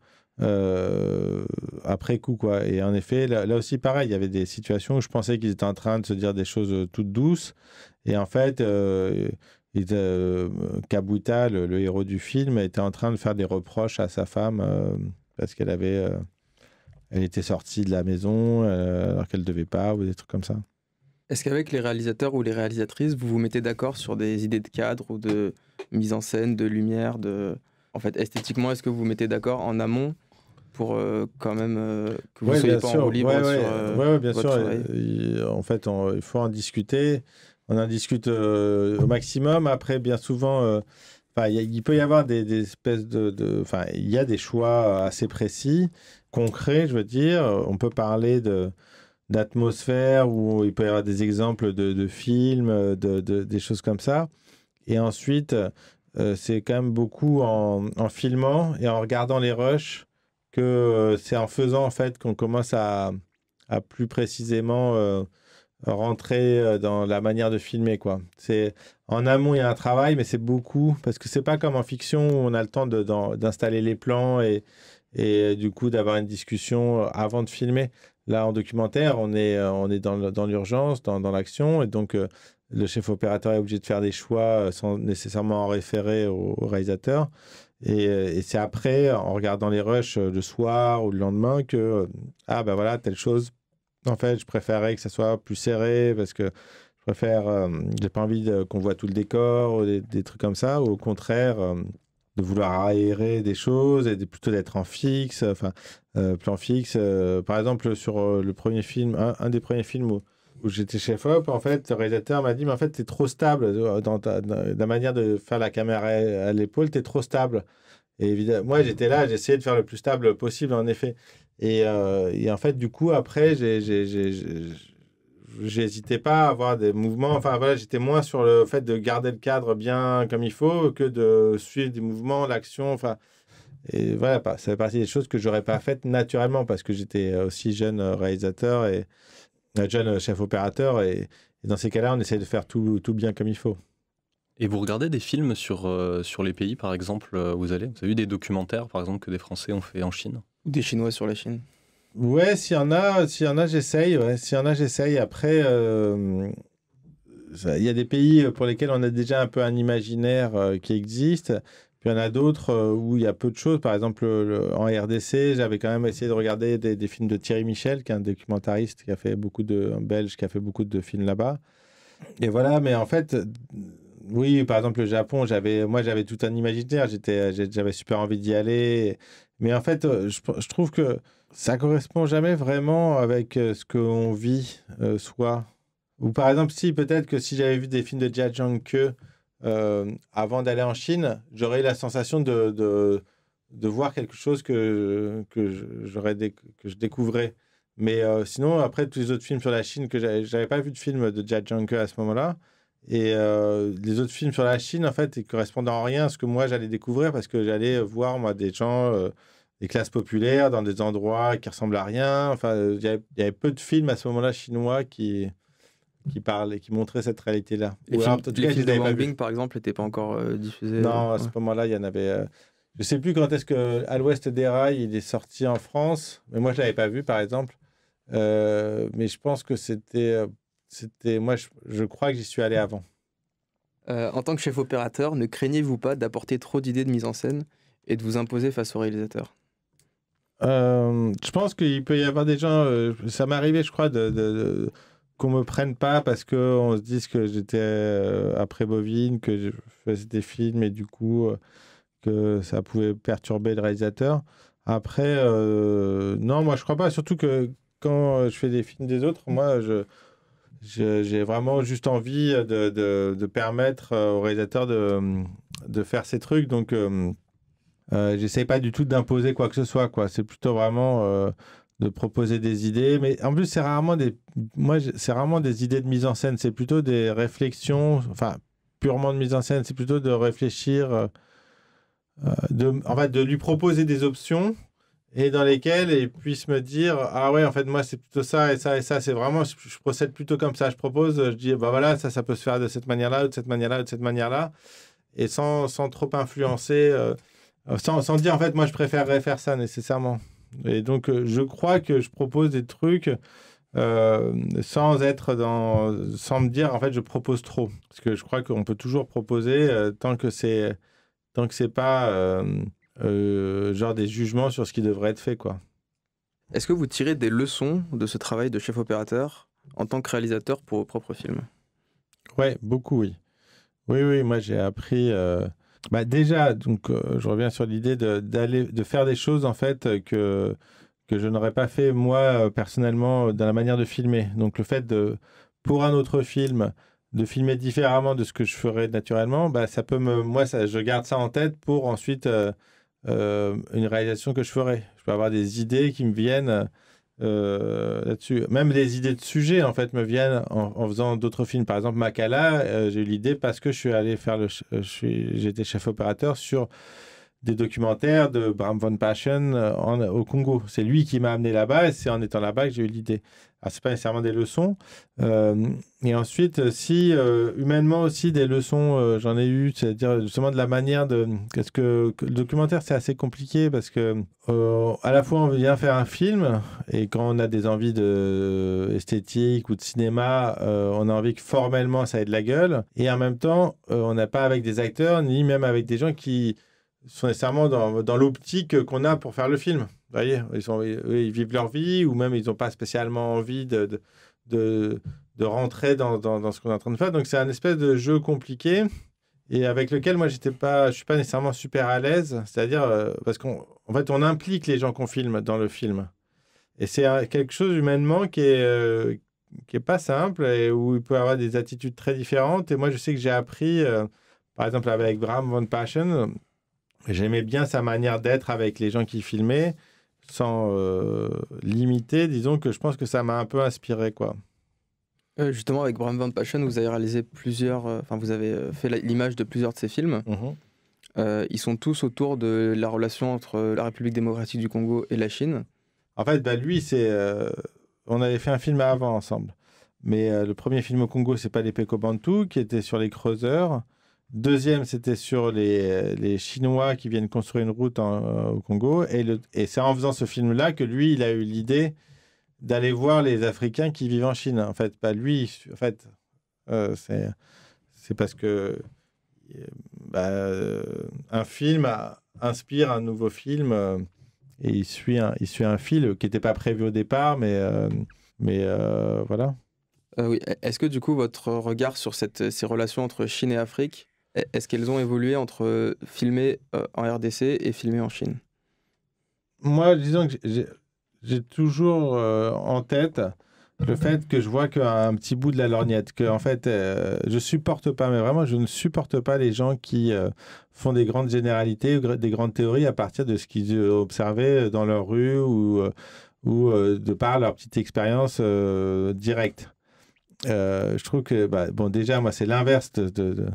après coup, quoi. Et en effet, là, aussi, pareil, il y avait des situations où je pensais qu'ils étaient en train de se dire des choses toutes douces, et en fait. Kabuta, le, le, héros du film, était en train de faire des reproches à sa femme parce qu'elle avait, elle était sortie de la maison alors qu'elle devait pas ou des trucs comme ça. Est-ce qu'avec les réalisateurs ou les réalisatrices, vous vous mettez d'accord sur des idées de cadre ou de mise en scène, de lumière, de... En fait, esthétiquement, est-ce que vous vous mettez d'accord en amont pour euh, quand même euh, que vous soyez pas en libre ouais, euh, bien sûr. En fait, il faut en discuter. On en discute au maximum. Après, bien souvent, il peut y avoir des, des espèces de... Enfin, il y a des choix assez précis, concrets, je veux dire. On peut parler de d'atmosphère où il peut y avoir des exemples de, films, de, des choses comme ça. Et ensuite, euh, c'est quand même beaucoup en, filmant et en regardant les rushs que euh, c'est en faisant en fait qu'on commence à, plus précisément euh, rentrer dans la manière de filmer quoi. C'est en amont il y a un travail mais c'est beaucoup parce que c'est pas comme en fiction où on a le temps d'installer les plans et, et du coup d'avoir une discussion avant de filmer. Là, en documentaire, on est, euh, on est dans l'urgence, dans, dans l'action. Et donc, euh, le chef opérateur est obligé de faire des choix euh, sans nécessairement en référer au, réalisateur. Et, c'est après, en regardant les rushs le soir ou le lendemain, que, ah ben voilà, telle chose, en fait, je préférerais que ça soit plus serré parce que je préfère, j'ai pas envie qu'on voit tout le décor, ou des, trucs comme ça. au contraire, de vouloir aérer des choses et plutôt d'être en fixe, enfin, euh, plan fixe. Euh, par exemple, sur euh, le premier film, un, des premiers films où, j'étais chef-op, en fait, le réalisateur m'a dit Mais en fait, tu es trop stable dans, ta, la manière de faire la caméra à, l'épaule, tu es trop stable. Et évidemment, moi, j'étais là, j'essayais de faire le plus stable possible, en effet. Et, et en fait, du coup, après, j'ai j'hésitais pas à avoir des mouvements. Enfin, voilà, j'étais moins sur le fait de garder le cadre bien comme il faut que de suivre des mouvements, l'action. Enfin, et voilà, ça fait partie des choses que j'aurais pas faites naturellement parce que j'étais euh, aussi jeune euh, réalisateur et euh, jeune chef opérateur. Et, dans ces cas-là, on essaie de faire tout, tout, bien comme il faut. Et vous regardez des films sur, sur les pays, par exemple, où vous allez Vous avez vu des documentaires, par exemple, que des Français ont fait en Chine Ou des Chinois sur la Chine Ouais, s'il y en a, s'il y en a, j'essaye. Ouais. S'il y en a, j'essaye. Après, euh, il y a des pays euh, pour lesquels on a déjà un peu un imaginaire euh, qui existe. Puis il y en a d'autres où il y a peu de choses. Par exemple, en RDC, j'avais quand même essayé de regarder des, films de Thierry Michel, qui est un documentariste qui a fait beaucoup de belge, qui a fait beaucoup de films là-bas. Et voilà. Mais en fait, oui, par exemple, le Japon, j'avais, moi, j'avais tout un imaginaire. J'étais, j'avais super envie d'y aller. Mais en fait, je trouve que ça correspond jamais vraiment avec euh, ce qu'on vit, euh, soit. Ou par exemple, si peut-être que si j'avais vu des films de Jia Zhang que euh, avant d'aller en Chine, j'aurais eu la sensation de, de, voir quelque chose que, que, j'aurais que je découvrais. Mais sinon, après tous les autres films sur la Chine que j'avais pas vu de film de Jia Ke à ce moment-là. Et les autres films sur la Chine, en fait, ils correspondent en rien à ce que moi j'allais découvrir parce que j'allais voir moi des gens des classes populaires, dans des endroits qui ressemblent à rien. Enfin, euh, il y, avait, peu de films à ce moment-là chinois qui, qui parlaient, qui montraient cette réalité-là. Les, films, cas, de Bing, par exemple, n'étaient pas encore euh, diffusé. Non, à euh, ce moment-là, il y en avait. Je je sais plus quand est-ce que À l'Ouest des Rails, il est sorti en France, mais moi je l'avais pas vu, par exemple. mais je pense que c'était, c'était, moi, je, je crois que j'y suis allé avant. en tant que chef opérateur, ne craignez-vous pas d'apporter trop d'idées de mise en scène et de vous imposer face au réalisateur euh, je pense qu'il peut y avoir des gens. Euh, ça m'est arrivé, je crois, de, de, qu'on me prenne pas parce qu'on se dise que j'étais euh, après Bovine, que je faisais des films et du coup que ça pouvait perturber le réalisateur. Après, non, moi je crois pas. Surtout que quand je fais des films des autres, moi je j'ai vraiment juste envie de, de permettre au réalisateur de, faire ses trucs. Donc euh, j'essaye pas du tout d'imposer quoi que ce soit. quoi. C'est plutôt vraiment euh, de proposer des idées. Mais en plus, c'est rarement des, moi, c'est rarement des idées de mise en scène. C'est plutôt des réflexions, enfin, purement de mise en scène. C'est plutôt de réfléchir, euh, de, en fait, de lui proposer des options et dans lesquelles il puisse me dire ah ouais en fait moi c'est plutôt ça et ça et ça c'est vraiment je, procède plutôt comme ça je propose je dis bah voilà ça ça peut se faire de cette manière là de cette manière là de cette manière là et sans, sans trop influencer euh, sans, dire, en fait, moi, je préférerais faire ça nécessairement. Et donc, euh, je crois que je propose des trucs euh, sans être dans, sans me dire, en fait, je propose trop. Parce que je crois qu'on peut toujours proposer tant que c'est, tant que c'est pas genre des jugements sur ce qui devrait être fait, quoi. Est-ce que vous tirez des leçons de ce travail de chef opérateur en tant que réalisateur pour vos propres films Ouais, beaucoup, oui. Oui, oui, moi j'ai appris bah Déjà, donc, euh, je reviens sur l'idée de, de faire des choses en fait euh, que, je n'aurais pas fait moi euh, personnellement dans la manière de filmer. Donc le fait de, pour un autre film, de filmer différemment de ce que je ferais naturellement, bah, ça peut me, moi, je garde ça en tête pour ensuite une réalisation que je ferais. Je peux avoir des idées qui me viennent euh, là-dessus. Même des idées de sujets, en fait, me viennent en, faisant d'autres films. Par exemple, Makala, euh, j'ai eu l'idée parce que je suis allé faire le. Euh, j'étais chef opérateur sur des documentaires de Bram Von Passion au Congo. C'est lui qui m'a amené là-bas et c'est en étant là-bas que j'ai eu l'idée. Alors, ah, c'est pas nécessairement des leçons. Euh, et ensuite, euh, si euh, humainement aussi des leçons, j'en ai eu, c'est-à-dire justement de la manière de. Qu'est-ce que le documentaire, c'est assez compliqué parce que à la fois on vient faire un film et quand on a des envies de esthétique ou de cinéma, on a envie que formellement ça ait de la gueule et en même temps, on n'a pas avec des acteurs ni même avec des gens qui sont nécessairement dans, dans l'optique qu'on a pour faire le film. Vous voyez, ils, ils, vivent leur vie ou même ils n'ont pas spécialement envie de, de, de, rentrer dans, dans, dans ce qu'on est en train de faire. Donc c'est un espèce de jeu compliqué et avec lequel moi j'étais pas, je suis pas nécessairement super à l'aise. C'est-à-dire euh, parce qu'en fait, on implique les gens qu'on filme dans le film. Et c'est euh, quelque chose humainement qui est euh, qui est pas simple et où il peut avoir des attitudes très différentes. Et moi, je sais que j'ai appris, par exemple avec Bram von Passion, J'aimais bien sa manière d'être avec les gens qui filmaient, sans euh, limiter. Disons que je pense que ça m'a un peu inspiré, quoi. Euh, justement, avec Bram Van Passion, vous avez réalisé plusieurs. Euh, enfin, vous avez fait l'image de plusieurs de ses films. Mhm. ils sont tous autour de la relation entre la République démocratique du Congo et la Chine. En fait, bah, lui, c'est. on avait fait un film avant ensemble. Mais le premier film au Congo, c'est pas les Peko Bantu, qui était sur les creuseurs. Deuxième, c'était sur les, les, Chinois qui viennent construire une route euh, au Congo. Et, c'est en faisant ce film-là que lui, il a eu l'idée d'aller voir les Africains qui vivent en Chine. En fait, pas lui. En fait, euh, c'est parce que euh, bah, un film inspire un nouveau film et il suit un, il suit un fil qui n'était pas prévu au départ, mais, voilà. Est-ce que du coup, votre regard sur cette, ces relations entre Chine et Afrique E, est-ce qu'elles ont évolué entre euh, filmer euh, en RDC et filmer en Chine Moi, disons que j'ai toujours euh, en tête le fait que je vois qu'un petit bout de la lorgnette, que en fait, je supporte pas, mais vraiment, je ne supporte pas les gens qui font des grandes généralités, des grandes théories à partir de ce qu'ils observé dans leur rue ou, ou de par leur petite expérience directe. je trouve que, bah, bon, déjà, moi, c'est l'inverse de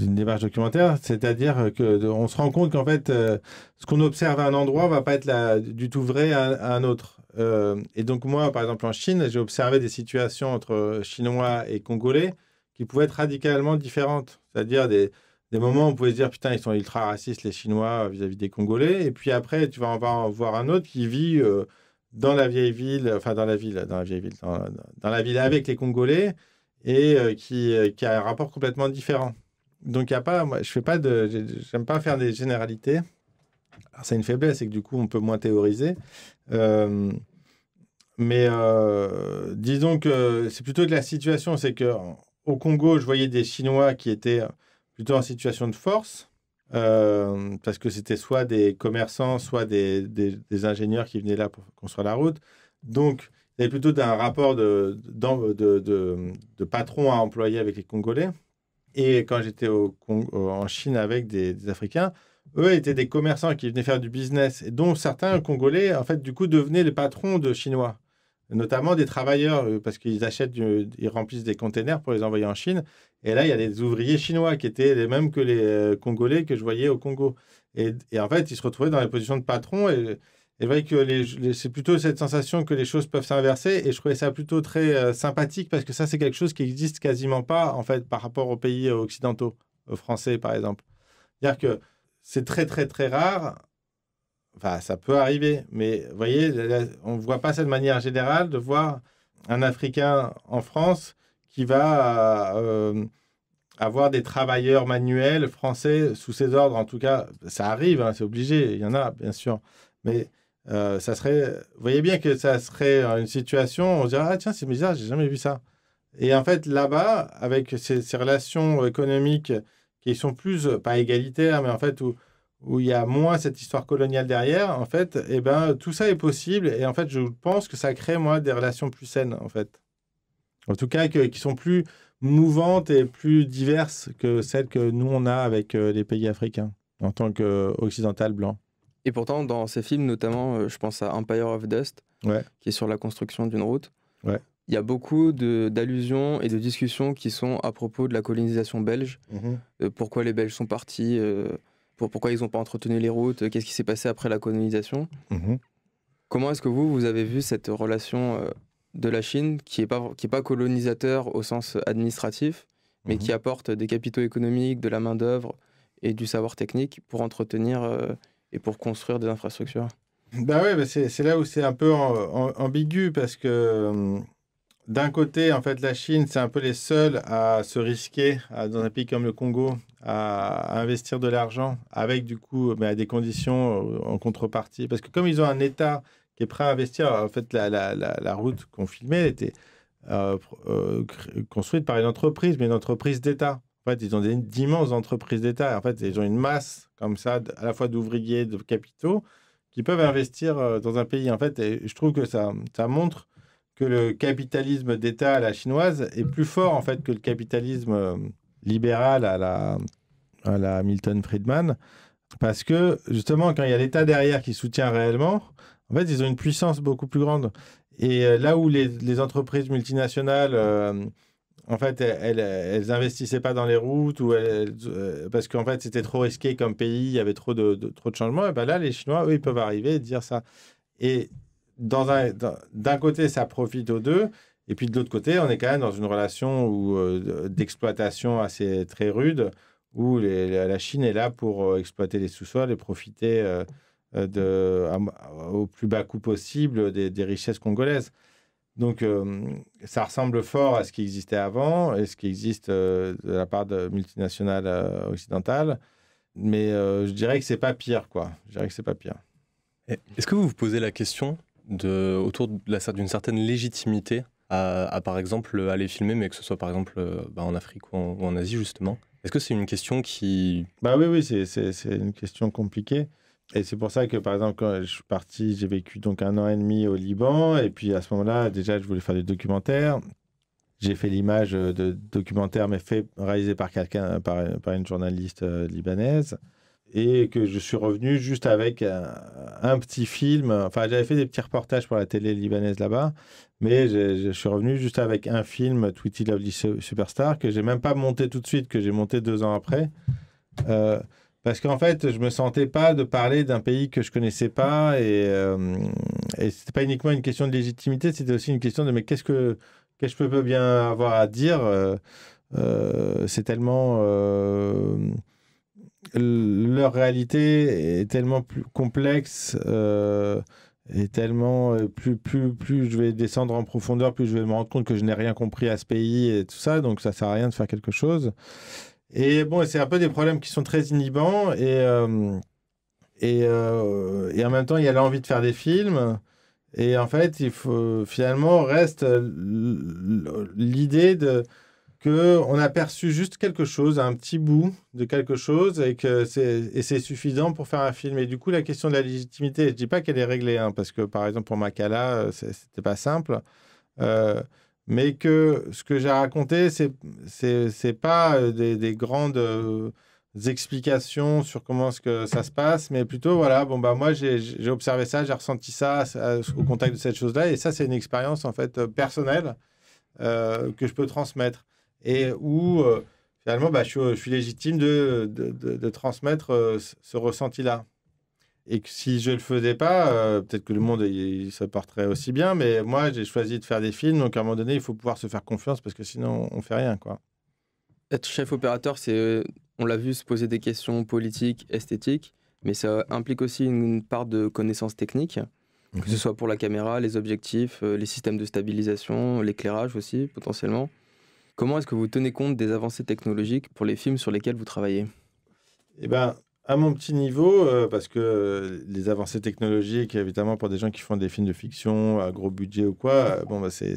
une démarche documentaire, c'est-à-dire que on se rend compte qu'en fait, euh, ce qu'on observe à un endroit ne va pas être du tout vrai à, un autre. Euh, et donc moi, par exemple, en Chine, j'ai observé des situations entre Chinois et Congolais qui pouvaient être radicalement différentes. C'est-à-dire des, moments où on pouvait se dire putain, ils sont ultra racistes les Chinois vis-à-vis des Congolais. Et puis après, tu vas en, voir un autre qui vit euh, dans la vieille ville, enfin dans la ville, dans la vieille ville, dans, la ville avec les Congolais et qui, qui a un rapport complètement différent donc, il y a pas, moi, je fais pas de, j'aime pas faire des généralités. c'est une faiblesse, et que du coup, on peut moins théoriser. Euh, mais euh, disons que c'est plutôt de la situation, c'est que au Congo, je voyais des Chinois qui étaient plutôt en situation de force, euh, parce que c'était soit des commerçants, soit des, ingénieurs qui venaient là pour construire la route. Donc, il y avait plutôt un rapport de de, de patron à employer avec les Congolais. Et quand j'étais en Chine avec des, Africains, eux étaient des commerçants qui venaient faire du business, et dont certains Congolais, en fait, du coup, devenaient les patrons de Chinois, notamment des travailleurs, euh, parce qu'ils achètent, ils remplissent des containers pour les envoyer en Chine. Et là, il y a des ouvriers chinois qui étaient les mêmes que les euh, Congolais que je voyais au Congo. Et, en fait, ils se retrouvaient dans la position de patrons. Et, c'est vrai que c'est plutôt cette sensation que les choses peuvent s'inverser et je trouvais ça plutôt très euh, sympathique parce que ça c'est quelque chose qui existe quasiment pas en fait par rapport aux pays euh, occidentaux, aux Français par exemple. C'est-à-dire que c'est très très très rare. Enfin, ça peut arriver, mais vous voyez, on ne voit pas cette manière générale de voir un Africain en France qui va euh, avoir des travailleurs manuels français sous ses ordres. En tout cas, ça arrive, hein, c'est obligé, il y en a bien sûr. Mais euh, ça serait. Vous voyez bien que ça serait une situation, où on dirait, ah tiens, c'est bizarre, j'ai jamais vu ça. Et en fait, là-bas, avec ces, relations économiques qui sont plus, euh, pas égalitaires, mais en fait, où, il y a moins cette histoire coloniale derrière, en fait, et eh ben, tout ça est possible. Et en fait, je pense que ça crée, moi, des relations plus saines, en fait. En tout cas, qui sont plus mouvantes et plus diverses que celles que nous, on a avec euh, les pays africains, en tant qu'occidental blanc. Et pourtant, dans ces films, notamment, euh, je pense à Empire of Dust, qui est sur la construction d'une route. Il y a beaucoup d'allusions et de discussions qui sont à propos de la colonisation belge. Mhm. Euh, pourquoi les Belges sont partis euh, Pourquoi ils n'ont pas entretenu les routes Qu'est-ce qui s'est passé après la colonisation mhm. Comment est-ce que vous, vous avez vu cette relation de la Chine, qui n'est pas, qui pas colonisateur au sens administratif, mais mhm. qui apporte des capitaux économiques, de la main-d'œuvre et du savoir technique pour entretenir et pour construire des infrastructures bah ouais, bah c'est là où c'est un peu ambigu parce que euh, d'un côté, en fait, la Chine, c'est un peu les seuls à se risquer dans un pays comme le Congo à, investir de l'argent avec du coup à bah, des conditions euh, en contrepartie. Parce que comme ils ont un État qui est prêt à investir, en fait, la, la, la, route qu'on filmait, était euh, construite par une entreprise, mais une entreprise d'État. En fait, ils ont d'immenses entreprises d'État. En fait, ils ont une masse comme ça, à la fois d'ouvriers, de capitaux, qui peuvent investir euh, dans un pays. En fait, et je trouve que ça, ça montre que le capitalisme d'État à la chinoise est plus fort en fait que le capitalisme euh, libéral à la, à la Milton Friedman. Parce que justement, quand il y a l'État derrière qui soutient réellement, en fait, ils ont une puissance beaucoup plus grande. Et euh, là où les, entreprises multinationales en fait, elles, elles pas dans les routes ou euh, parce qu'en fait, c'était trop risqué comme pays, il y avait trop de, trop de changements. Et ben là, les Chinois, eux, ils peuvent arriver et dire ça. Et d'un côté, ça profite aux deux. Et puis de l'autre côté, on est quand même dans une relation euh, d'exploitation assez très rude, où la Chine est là pour euh, exploiter les sous-sols et profiter au plus bas coût possible des richesses congolaises. Donc, euh, ça ressemble fort à ce qui existait avant et ce qui existe euh, de la part de multinationales euh, occidentales. Mais je dirais que c'est pas pire, quoi. Je dirais que c'est pas pire. Est-ce que vous vous posez la question de, autour d'une certaine légitimité à, par exemple, aller filmer, mais que ce soit, par exemple, bah, en Afrique ou en, Asie, justement Est-ce que c'est une question qui... Bah oui, oui, c'est une question compliquée. Et c'est pour ça que, par exemple, quand je suis parti, j'ai vécu donc un an et demi au Liban. Et puis à ce moment-là, déjà, je voulais faire des documentaires. J'ai fait l'image de documentaire, mais fait, réalisé par quelqu'un, par, une journaliste euh, libanaise. Et que je suis revenu juste avec un, petit film. Enfin, j'avais fait des petits reportages pour la télé libanaise là-bas. Mais je, suis revenu juste avec un film, Tweety Lovely Superstar, que j'ai même pas monté tout de suite, que j'ai monté deux ans après. Euh, parce qu'en fait, je me sentais pas de parler d'un pays que je connaissais pas et, ce euh, et c'était pas uniquement une question de légitimité, c'était aussi une question de mais qu'est-ce que que je peux bien avoir à dire euh, euh, C'est tellement leur réalité est tellement plus complexe et tellement plus plus plus je vais descendre en profondeur, plus je vais me rendre compte que je n'ai rien compris à ce pays et tout ça, donc ça sert à rien de faire quelque chose. Et bon, c'est un peu des problèmes qui sont très inhibants. Et, euh, euh, et, en même temps, il y a l'envie de faire des films. Et en fait, il faut, finalement, reste l'idée de qu'on a perçu juste quelque chose, un petit bout de quelque chose, et que c'est suffisant pour faire un film. Et du coup, la question de la légitimité, je ne dis pas qu'elle est réglée, hein, parce que par exemple, pour Makala, euh, c'était pas simple mais que ce que j'ai raconté, ce n'est pas euh, des, des grandes euh, explications sur comment que ça se passe, mais plutôt, voilà, bon, bah, moi, j'ai observé ça, j'ai ressenti ça au contact de cette chose-là, et ça, c'est une expérience, en fait, euh, personnelle que je peux transmettre, et où, finalement, bah, je, suis légitime de, de, de transmettre ce ressenti-là et que si je mmh. le faisais pas, euh, peut-être que le monde il, porterait aussi bien. Mais moi, j'ai choisi de faire des films, donc à un moment donné, il faut pouvoir se faire confiance parce que sinon, on fait rien, quoi. Être chef opérateur, c'est, euh, on l'a vu, se poser des questions politiques, esthétiques, mais ça implique aussi une part de connaissances techniques, que ce mhm. soit pour la caméra, les objectifs, euh, les systèmes de stabilisation, l'éclairage aussi potentiellement. Comment est-ce que vous tenez compte des avancées technologiques pour les films sur lesquels vous travaillez Eh ben, à mon petit niveau, euh, parce que les avancées technologiques, évidemment, pour des gens qui font des films de fiction à gros budget ou quoi, euh, bon, bah, c'est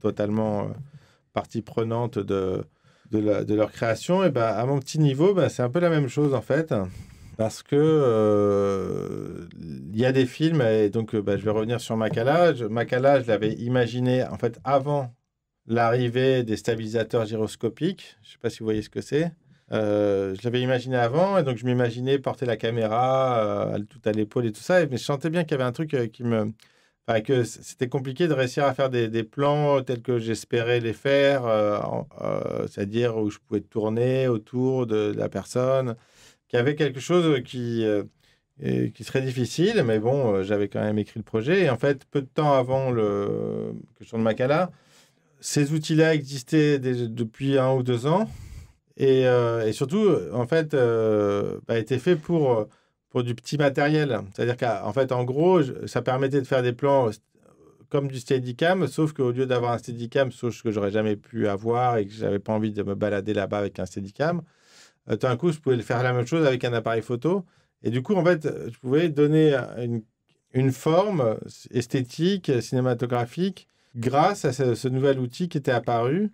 totalement euh, partie prenante de, leur création. Et bah, à mon petit niveau, bah, c'est un peu la même chose en fait. Parce que il y a des films, et donc je vais revenir sur Macalage. Macalage, je l'avais imaginé en fait avant l'arrivée des stabilisateurs gyroscopiques. Je ne sais pas si vous voyez ce que c'est. Euh, je l'avais imaginé avant, et donc je m'imaginais porter la caméra euh, tout à l'épaule et tout ça. Mais je sentais bien qu'il y avait un truc euh, qui me. Enfin, que c'était compliqué de réussir à faire des, plans tels que j'espérais les faire, c'est-à-dire où je pouvais tourner autour de, la personne, qu'il y avait quelque chose qui. serait difficile, mais bon, j'avais quand même écrit le projet. Et en fait, peu de temps avant le, que je tourne Macala, ces outils-là existaient depuis un ou deux ans. Euh, et, surtout, en fait, euh, a été fait pour, pour du petit matériel. C'est-à-dire qu'en fait, en gros, ça permettait de faire des plans euh, comme du steadicam, sauf qu'au lieu d'avoir un steadicam, sauf que j'aurais jamais pu avoir et que j'avais pas envie de me balader là-bas avec un steadicam, tout d'un coup, je pouvais faire la même chose avec un appareil photo. Et du coup, en fait, je pouvais donner une, forme esthétique, cinématographique, grâce à ce nouvel outil qui était apparu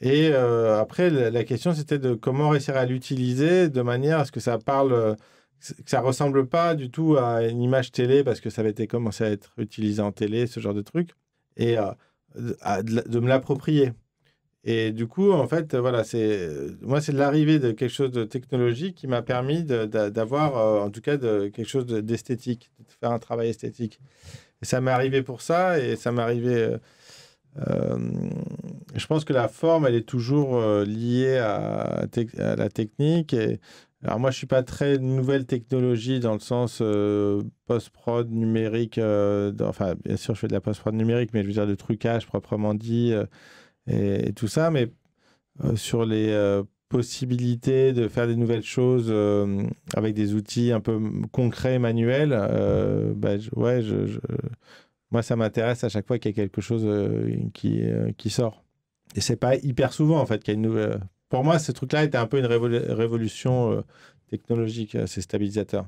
et euh, après, la, question, c'était de comment réussir à l'utiliser de manière à ce que ça parle, euh, que ça ressemble pas du tout à une image télé parce que ça avait été commencé à être utilisé en télé, ce genre de truc, et euh, de, me l'approprier. Et du coup, en fait, voilà, c'est moi, c'est l'arrivée de quelque chose de technologique qui m'a permis d'avoir, en tout cas, de, quelque chose d'esthétique, de, faire un travail esthétique. Et ça m'est arrivé pour ça, et ça m'est arrivé. Je pense que la forme, elle est toujours euh, liée à, la technique. Et... Alors moi, je suis pas très nouvelle technologie dans le sens euh, post-prod numérique. Euh, enfin, bien sûr, je fais de la post-prod numérique, mais je veux dire de trucage proprement dit et, tout ça. Mais sur les possibilités de faire des nouvelles choses avec des outils un peu concrets, manuels, bah, ouais, je, moi, ça m'intéresse à chaque fois qu'il y a quelque chose qui, qui sort. Et c'est pas hyper souvent, en fait, qu'il y a une nouvelle. Pour moi, ce truc-là était un peu une révolution euh, technologique, euh, ces stabilisateurs.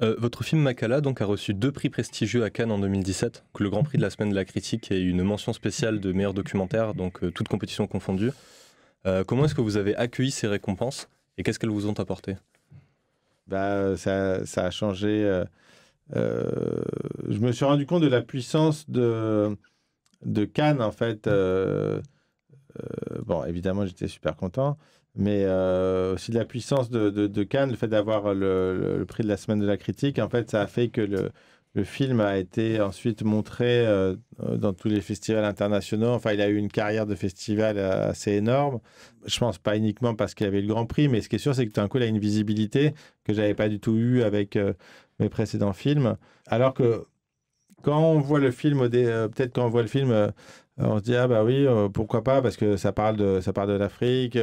Euh, votre film Makala donc, a reçu deux prix prestigieux à Cannes en 2017, le Grand Prix de la Semaine de la Critique et une mention spéciale de meilleur documentaire, donc toutes compétitions confondues. comment est-ce que vous avez accueilli ces récompenses et qu'est-ce qu'elles vous ont apporté bah, ça, a changé. je me suis rendu compte de la puissance de, de Cannes, en fait. Euh, bon, évidemment, j'étais super content, mais euh, aussi de la puissance de, Cannes, le fait d'avoir le, prix de la semaine de la critique, en fait, ça a fait que le, le film a été ensuite montré euh, dans tous les festivals internationaux. Enfin, il a eu une carrière de festival assez énorme. Je pense pas uniquement parce qu'il avait le Grand Prix, mais ce qui est sûr, c'est que d'un coup, il a une visibilité que j'avais pas du tout eue avec mes précédents films. Alors que quand on voit le film, peut-être quand on voit le film euh, on se dit, ah bah oui, euh, pourquoi pas, parce que ça parle de, ça parle de l'Afrique,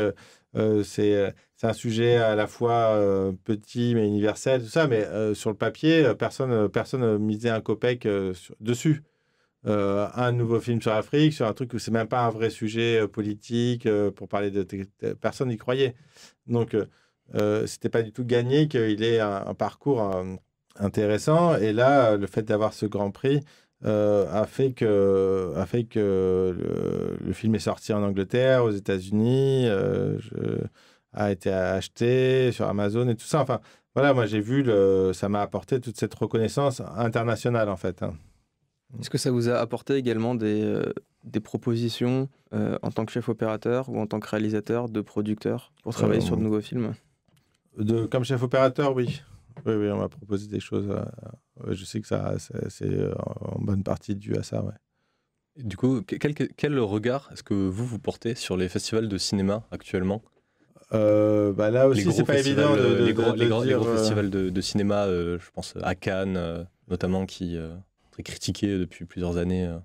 euh, c'est un sujet à la fois petit mais universel, tout ça, mais sur le papier, personne personne misait un copec dessus. un nouveau film sur l'Afrique, sur un truc où c'est même pas un vrai sujet politique pour parler de personne n'y croyait. Donc c'était pas du tout gagné qu'il ait un parcours intéressant. Et là, le fait d'avoir ce Grand Prix, euh, a fait que, a fait que le, film est sorti en Angleterre, aux États-Unis, euh, a été acheté sur Amazon et tout ça. Enfin, voilà, moi j'ai vu, le, ça m'a apporté toute cette reconnaissance internationale en fait. Hein. Est-ce que ça vous a apporté également des, euh, des propositions en tant que chef opérateur ou en tant que réalisateur de producteur pour travailler sur de nouveaux films de, Comme chef opérateur, oui. Oui, oui, on m'a proposé des choses je sais que ça, c'est euh, en bonne partie dû à ça. Ouais. Du coup, quel, quel regard est-ce que vous vous portez sur les festivals de cinéma actuellement euh, bah là aussi, c'est pas évident de, euh, les, gros, festivals de, cinéma, je pense à Cannes notamment, qui est très critiqué depuis plusieurs années.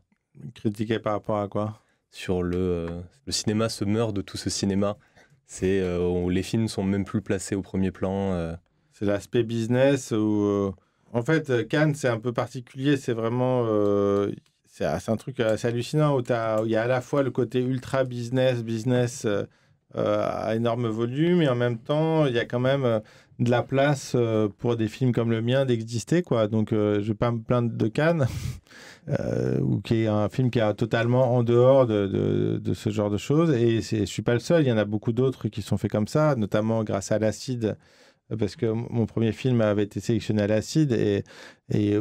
Critiqué par rapport à quoi Sur le, le cinéma se meurt de tout ce cinéma. C'est les films sont même plus placés au premier plan. C'est l'aspect business ou... En fait, euh, Cannes, c'est un peu particulier. C'est vraiment. Euh, c'est un truc euh, assez hallucinant où il y a à la fois le côté ultra business, business à énorme volume, et en même temps, il y a quand même de la place pour des films comme le mien d'exister. quoi. Donc, je ne vais pas me plaindre de Cannes, *laughs* ou qui est un film qui est totalement en dehors de, de ce genre de choses. Et je ne suis pas le seul, il y en a beaucoup d'autres qui sont faits comme ça, notamment grâce à l'acide parce que mon premier film avait été sélectionné à l'acide et, et,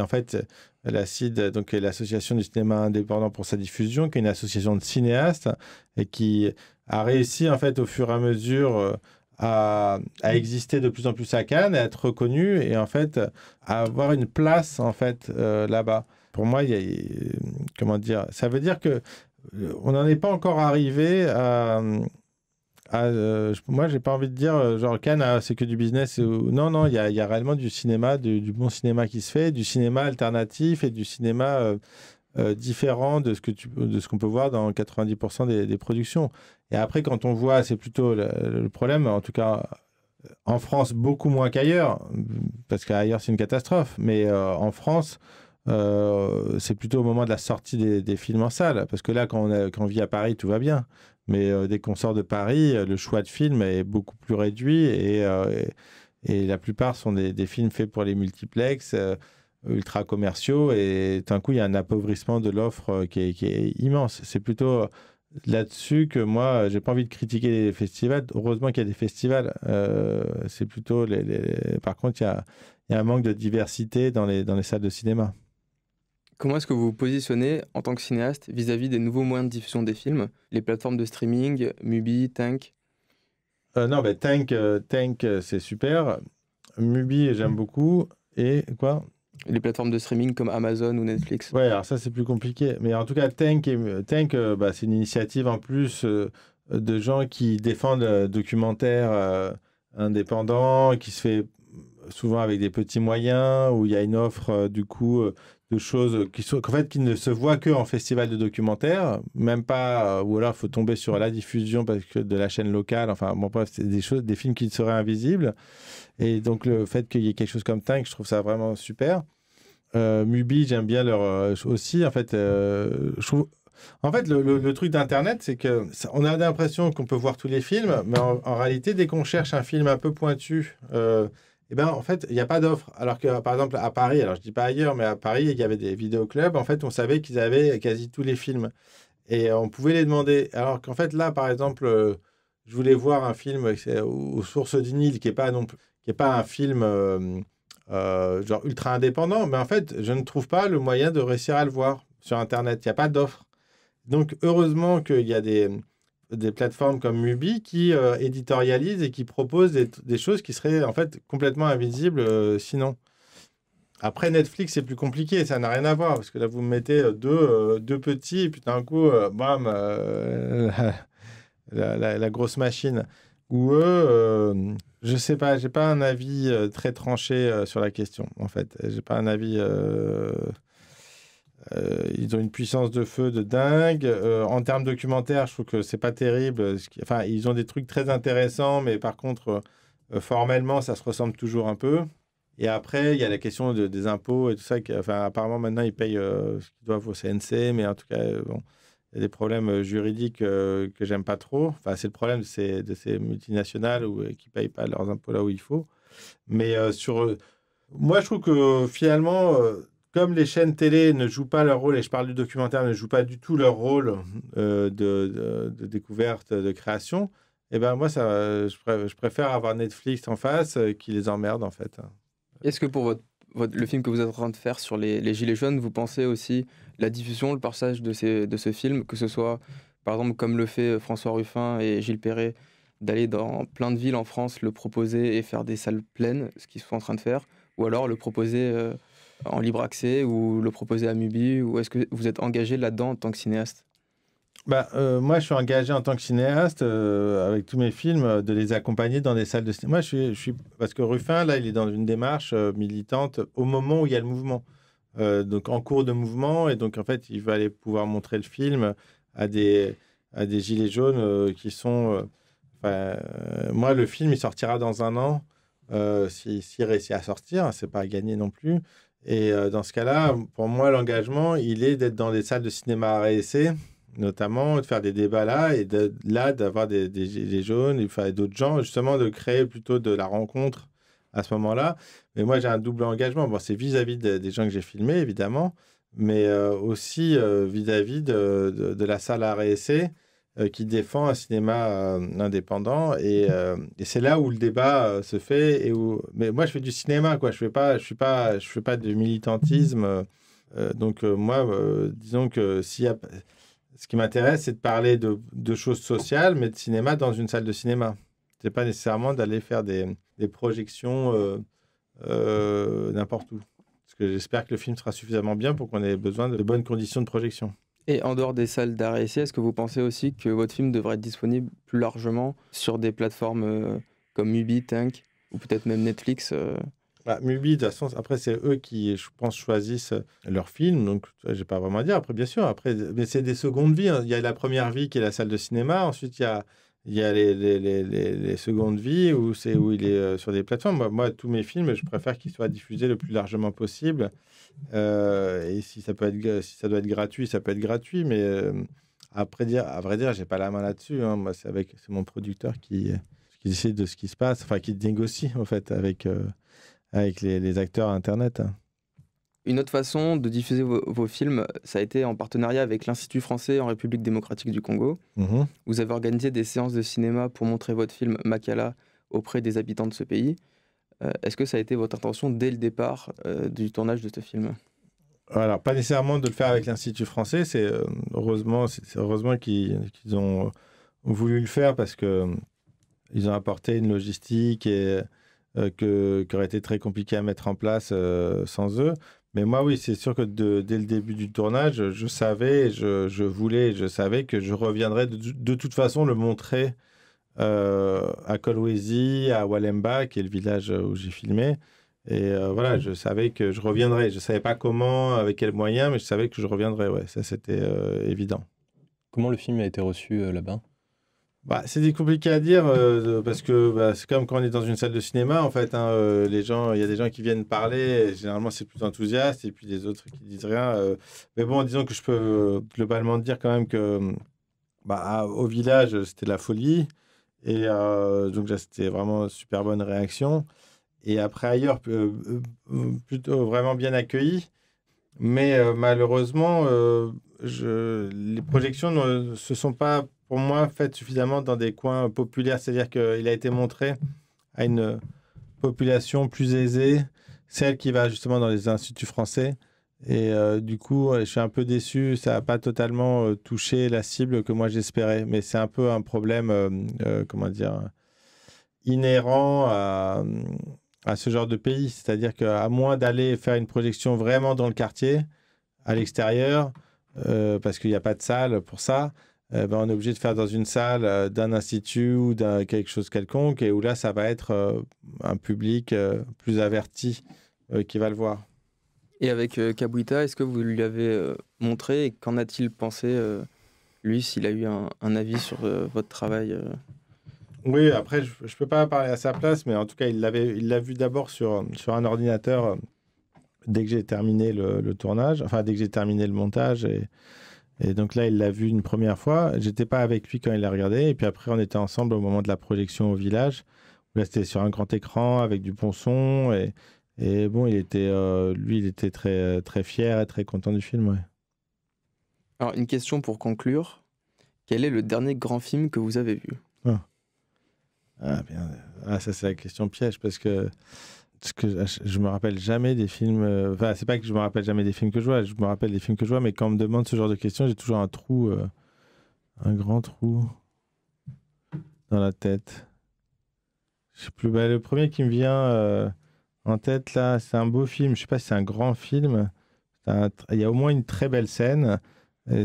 en fait l'acide donc l'association du cinéma indépendant pour sa diffusion qui est une association de cinéastes et qui a réussi en fait au fur et à mesure euh, à, exister de plus en plus à Cannes, à être reconnu et en fait à avoir une place en fait euh, là-bas. Pour moi, il comment dire, ça veut dire que euh, on n'en est pas encore arrivé à, moi, ah, euh, je moi, j'ai pas envie de dire, euh, genre, Cannes, ah, c'est que du business. Non, non, il y a, réellement du cinéma, du, bon cinéma qui se fait, du cinéma alternatif et du cinéma euh, différent de ce que de ce qu'on peut voir dans 90% des, productions. Et après, quand on voit, c'est plutôt le, problème, en tout cas en France, beaucoup moins qu'ailleurs, parce qu'ailleurs, c'est une catastrophe. Mais en France, c'est plutôt au moment de la sortie des, films en salle. Parce que là, quand on vit à Paris, tout va bien. Mais euh, dès des sort de Paris, euh, le choix de films est beaucoup plus réduit et, euh, et, la plupart sont des, films faits pour les multiplex, ultra commerciaux et d'un coup il y a un appauvrissement de l'offre qui, est immense. C'est plutôt là-dessus que moi j'ai pas envie de critiquer les festivals. Heureusement qu'il y a des festivals. c'est plutôt par contre il y, a, il y a un manque de diversité dans les, dans les salles de cinéma. Comment est-ce que vous vous positionnez en tant que cinéaste vis-à-vis des nouveaux moyens de diffusion des films, les plateformes de streaming, Mubi, Tank euh, Non, mais Tank, euh, Tank euh, c'est super. Mubi, j'aime beaucoup. Et quoi les plateformes de streaming comme Amazon ou Netflix. Ouais, alors ça c'est plus compliqué. Mais en tout cas, Tank, Tank bah, c'est une initiative en plus de gens qui défendent documentaires documentaire qui se fait souvent avec des petits moyens, où il y a une offre du coup de choses qui, sont, en fait, qui ne se voient que en festival de documentaires, même pas, euh, ou alors il faut tomber sur la diffusion parce que de la chaîne locale, enfin bon, bref, c'est des choses, des films qui seraient invisibles. Et donc le fait qu'il y ait quelque chose comme Tank, je trouve ça vraiment super. Euh, Mubi, j'aime bien leur euh, aussi, en fait, euh, En fait, le, truc d'Internet, c'est que on a l'impression qu'on peut voir tous les films, mais en réalité, dès qu'on cherche un film un peu pointu, eh ben, en fait, il n'y a pas d'offre. Alors que, par exemple, à Paris, alors je dis pas ailleurs, mais à Paris, il y avait des vidéoclubs. En fait, on savait qu'ils avaient quasi tous les films. Et on pouvait les demander. Alors qu'en fait, là, par exemple, euh, je voulais voir un film aux euh, sources du Nil, qui n'est pas, pas un film euh, genre ultra indépendant. Mais en fait, je ne trouve pas le moyen de réussir à le voir sur Internet. Il n'y a pas d'offre. Donc, heureusement qu'il y a des des plateformes comme Mubi qui éditorialise euh, éditorialisent et qui proposent des, choses qui seraient en fait complètement invisibles euh, sinon. Après Netflix, c'est plus compliqué, ça n'a rien à voir parce que là vous mettez euh, deux, petits et puis d'un coup, bam, *laughs* la, la, grosse machine. Ou eux, je sais pas, j'ai pas un avis très tranché sur la question en fait. J'ai pas un avis. Euh, ils ont une puissance de feu de dingue. Euh, en termes documentaires, je trouve que c'est pas terrible. Enfin, ils ont des trucs très intéressants, mais par contre, euh, formellement, ça se ressemble toujours un peu. Et après, il y a la question des impôts et tout ça. enfin, apparemment, maintenant, ils payent ce qu'ils doivent au CNC, mais en tout cas, bon, il y a des problèmes juridiques que j'aime pas trop. Enfin, c'est le problème de ces, de ces multinationales où, qui payent pas leurs impôts là où il faut. Mais sur. moi, je trouve que finalement comme les chaînes télé ne jouent pas leur rôle, et je parle du documentaire, ne jouent pas du tout leur rôle euh, de, découverte, de création, et eh ben moi, ça, je, préfère avoir Netflix en face euh, qui les emmerde, en fait. Est-ce que pour votre, le film que vous êtes en train de faire sur les, Gilets jaunes, vous pensez aussi la diffusion, le passage de, ces, de ce film, que ce soit, par exemple, comme le fait François Ruffin et Gilles Perret, d'aller dans plein de villes en France, le proposer et faire des salles pleines, ce qu'ils sont en train de faire, ou alors le proposer... Euh, en libre accès ou le proposer à Mubi Ou est-ce que vous êtes engagé là-dedans en tant que cinéaste bah, euh, moi, je suis engagé en tant que cinéaste, euh, avec tous mes films, euh, de les accompagner dans des salles de cinéma. Moi, je suis, Parce que Ruffin, là, il est dans une démarche militante au moment où il y a le mouvement. donc, en cours de mouvement. Et donc, en fait, il va aller pouvoir montrer le film à des, à des gilets jaunes qui sont... moi, le film, il sortira dans un an. s'il réussit à sortir, hein, c'est pas gagné non plus. Et euh, dans ce cas-là, pour moi, l'engagement, il est d'être dans des salles de cinéma à essai, notamment, de faire des débats là, et là, d'avoir des, des, jaunes, et d'autres gens, justement, de créer plutôt de la rencontre à ce moment-là. Mais moi, j'ai un double engagement. Bon, c'est vis-à-vis des gens que j'ai filmés, évidemment, mais euh, aussi euh, vis-à-vis de, de, la salle à essai euh, qui défend un cinéma euh, indépendant. Euh, et, c'est là où le débat se fait. Et où... Mais moi, je fais du cinéma, quoi. Je fais pas, fais pas de militantisme. donc moi, disons que s'il ce qui m'intéresse, c'est de parler de, choses sociales, mais de cinéma dans une salle de cinéma. C'est pas nécessairement d'aller faire des, projections n'importe où. Parce que j'espère que le film sera suffisamment bien pour qu'on ait besoin de bonnes conditions de projection. Et en dehors des salles d'art ici, est-ce que vous pensez aussi que votre film devrait être disponible plus largement sur des plateformes euh, comme Mubi, Tank ou peut-être même Netflix euh bah, Mubi, de toute façon, après, c'est eux qui, je pense, choisissent euh, leurs films, donc j'ai pas vraiment à dire. Après, bien sûr, après, mais c'est des secondes vies. Hein. Il y a la première vie qui est la salle de cinéma, ensuite, il y a les, secondes vies où, c'est, où il est sur des plateformes. moi, tous mes films, je préfère qu'ils soient diffusés le plus largement possible. Euh, et si ça, peut être, ça doit être gratuit, ça peut être gratuit, mais euh, après dire, à vrai dire, j'ai pas la main là-dessus. Hein. Moi, c'est avec, c'est mon producteur qui, décide de ce qui se passe, enfin qui négocie en fait avec euh, avec les, acteurs Internet. Hein. Une autre façon de diffuser vos, films, ça a été en partenariat avec l'Institut français en République démocratique du Congo. Mm-hmm. Vous avez organisé des séances de cinéma pour montrer votre film Makala auprès des habitants de ce pays. Euh, est-ce que ça a été votre intention dès le départ euh, du tournage de ce film alors, pas nécessairement de le faire avec l'Institut français, c'est euh, heureusement, heureusement qu'ils ont voulu le faire parce que ils ont apporté une logistique et, qui aurait été très compliquée à mettre en place sans eux. Mais moi, oui, c'est sûr que dès le début du tournage, je, savais, je, voulais, je savais que je reviendrais de toute façon le montrer euh, à Kolwezi, à Walemba, qui est le village où j'ai filmé. Et euh, voilà, je savais que je reviendrais. Je ne savais pas comment, avec quels moyens, mais je savais que je reviendrais. Ouais, ça, c'était euh, évident. Comment le film a été reçu là-bas bah, c'est compliqué à dire parce que bah, c'est comme quand on est dans une salle de cinéma en fait. Hein, les gens, il y a des gens qui viennent parler. généralement, c'est plus enthousiaste et puis des autres qui disent rien. mais bon, disons que je peux globalement dire quand même que bah, au village, c'était la folie. Et euh, donc là, c'était vraiment une super bonne réaction. Et après, ailleurs, euh, euh, plutôt vraiment bien accueilli. Mais malheureusement, les projections ne se sont pas, pour moi, faites suffisamment dans des coins populaires. C'est-à-dire qu'il a été montré à une population plus aisée, celle qui va justement dans les instituts français, et euh, du coup, je suis un peu déçu, ça n'a pas totalement euh, touché la cible que moi j'espérais. Mais c'est un peu un problème, euh, comment dire, inhérent à, ce genre de pays. C'est-à-dire qu'à moins d'aller faire une projection vraiment dans le quartier, à l'extérieur, parce qu'il n'y a pas de salle pour ça, eh ben, on est obligé de faire dans une salle d'un institut ou d'un quelque chose quelconque, et où là, ça va être un public plus averti qui va le voir. Et avec Kabuita, euh, est-ce que vous lui avez euh, montré et qu'en a-t-il pensé, euh, lui, s'il a eu un, avis sur votre travail Oui, après, je ne peux pas parler à sa place, mais en tout cas, il l'a vu d'abord sur, sur un ordinateur dès que j'ai terminé le, tournage, enfin, dès que j'ai terminé le montage. Et, et donc là, il l'a vu une première fois. J'étais pas avec lui quand il l'a regardé. Et puis après, on était ensemble au moment de la projection au village. Là, c'était sur un grand écran avec du son Et et bon, il était, euh, lui, il était très, très fier et très content du film. Ouais. Alors, une question pour conclure. Quel est le dernier grand film que vous avez vu ah. ah. bien. Ah, ça, c'est la question piège parce que, parce que ah, je me rappelle jamais des films. Enfin, euh, Enfin, c'est pas que je me rappelle jamais des films que je vois, je me rappelle des films que je vois, mais quand on me demande ce genre de questions, j'ai toujours un trou, euh, un grand trou dans la tête. Je sais plus. Bah, le premier qui me vient en tête là. C'est un beau film. Je sais pas si c'est un grand film. Il y a au moins une très belle scène.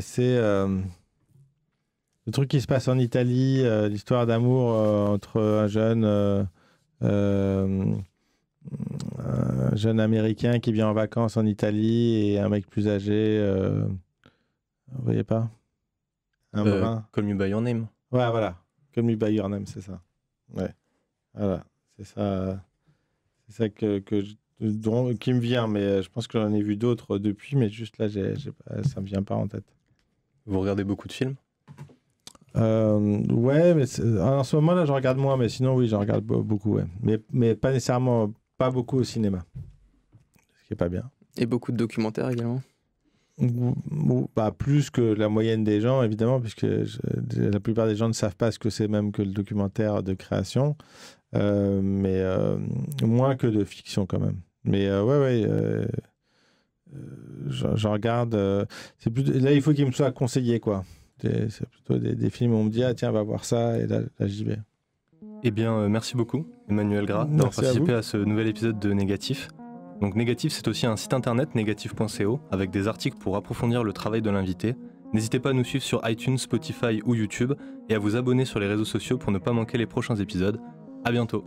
C'est euh, le truc qui se passe en Italie, euh, l'histoire d'amour euh, entre un jeune, jeune américain qui vient en vacances en Italie et un mec plus âgé. vous voyez pas Comme you Call your name. Ouais, voilà. comme me by your name, c'est ça. Ouais. Voilà, c'est ça. C'est ça que, qui me vient, mais euh, je pense que j'en ai vu d'autres euh, depuis, mais juste là, ça ne ça me vient pas en tête. Vous regardez beaucoup de films euh, ouais, mais en ce moment là, je regarde moins, mais sinon, oui, j'en regarde beaucoup, ouais. mais, pas nécessairement, pas beaucoup au cinéma, ce qui est pas bien. Et beaucoup de documentaires également. Bah, plus que la moyenne des gens, évidemment, puisque la plupart des gens ne savent pas ce que c'est même que le documentaire de création. Euh, mais euh, moins que de fiction quand même. Mais euh, ouais, ouais. J'en regarde. c'est plus, là, il faut qu'il me soit conseillé, quoi. C'est plutôt des, films où on me dit ah tiens va voir ça et là, j'y vais. Eh bien merci beaucoup Emmanuel Gras d'avoir participé à, à, ce nouvel épisode de Négatif. Donc Négatif c'est aussi un site internet négatif.co avec des articles pour approfondir le travail de l'invité. N'hésitez pas à nous suivre sur iTunes, Spotify ou YouTube et à vous abonner sur les réseaux sociaux pour ne pas manquer les prochains épisodes. À bientôt.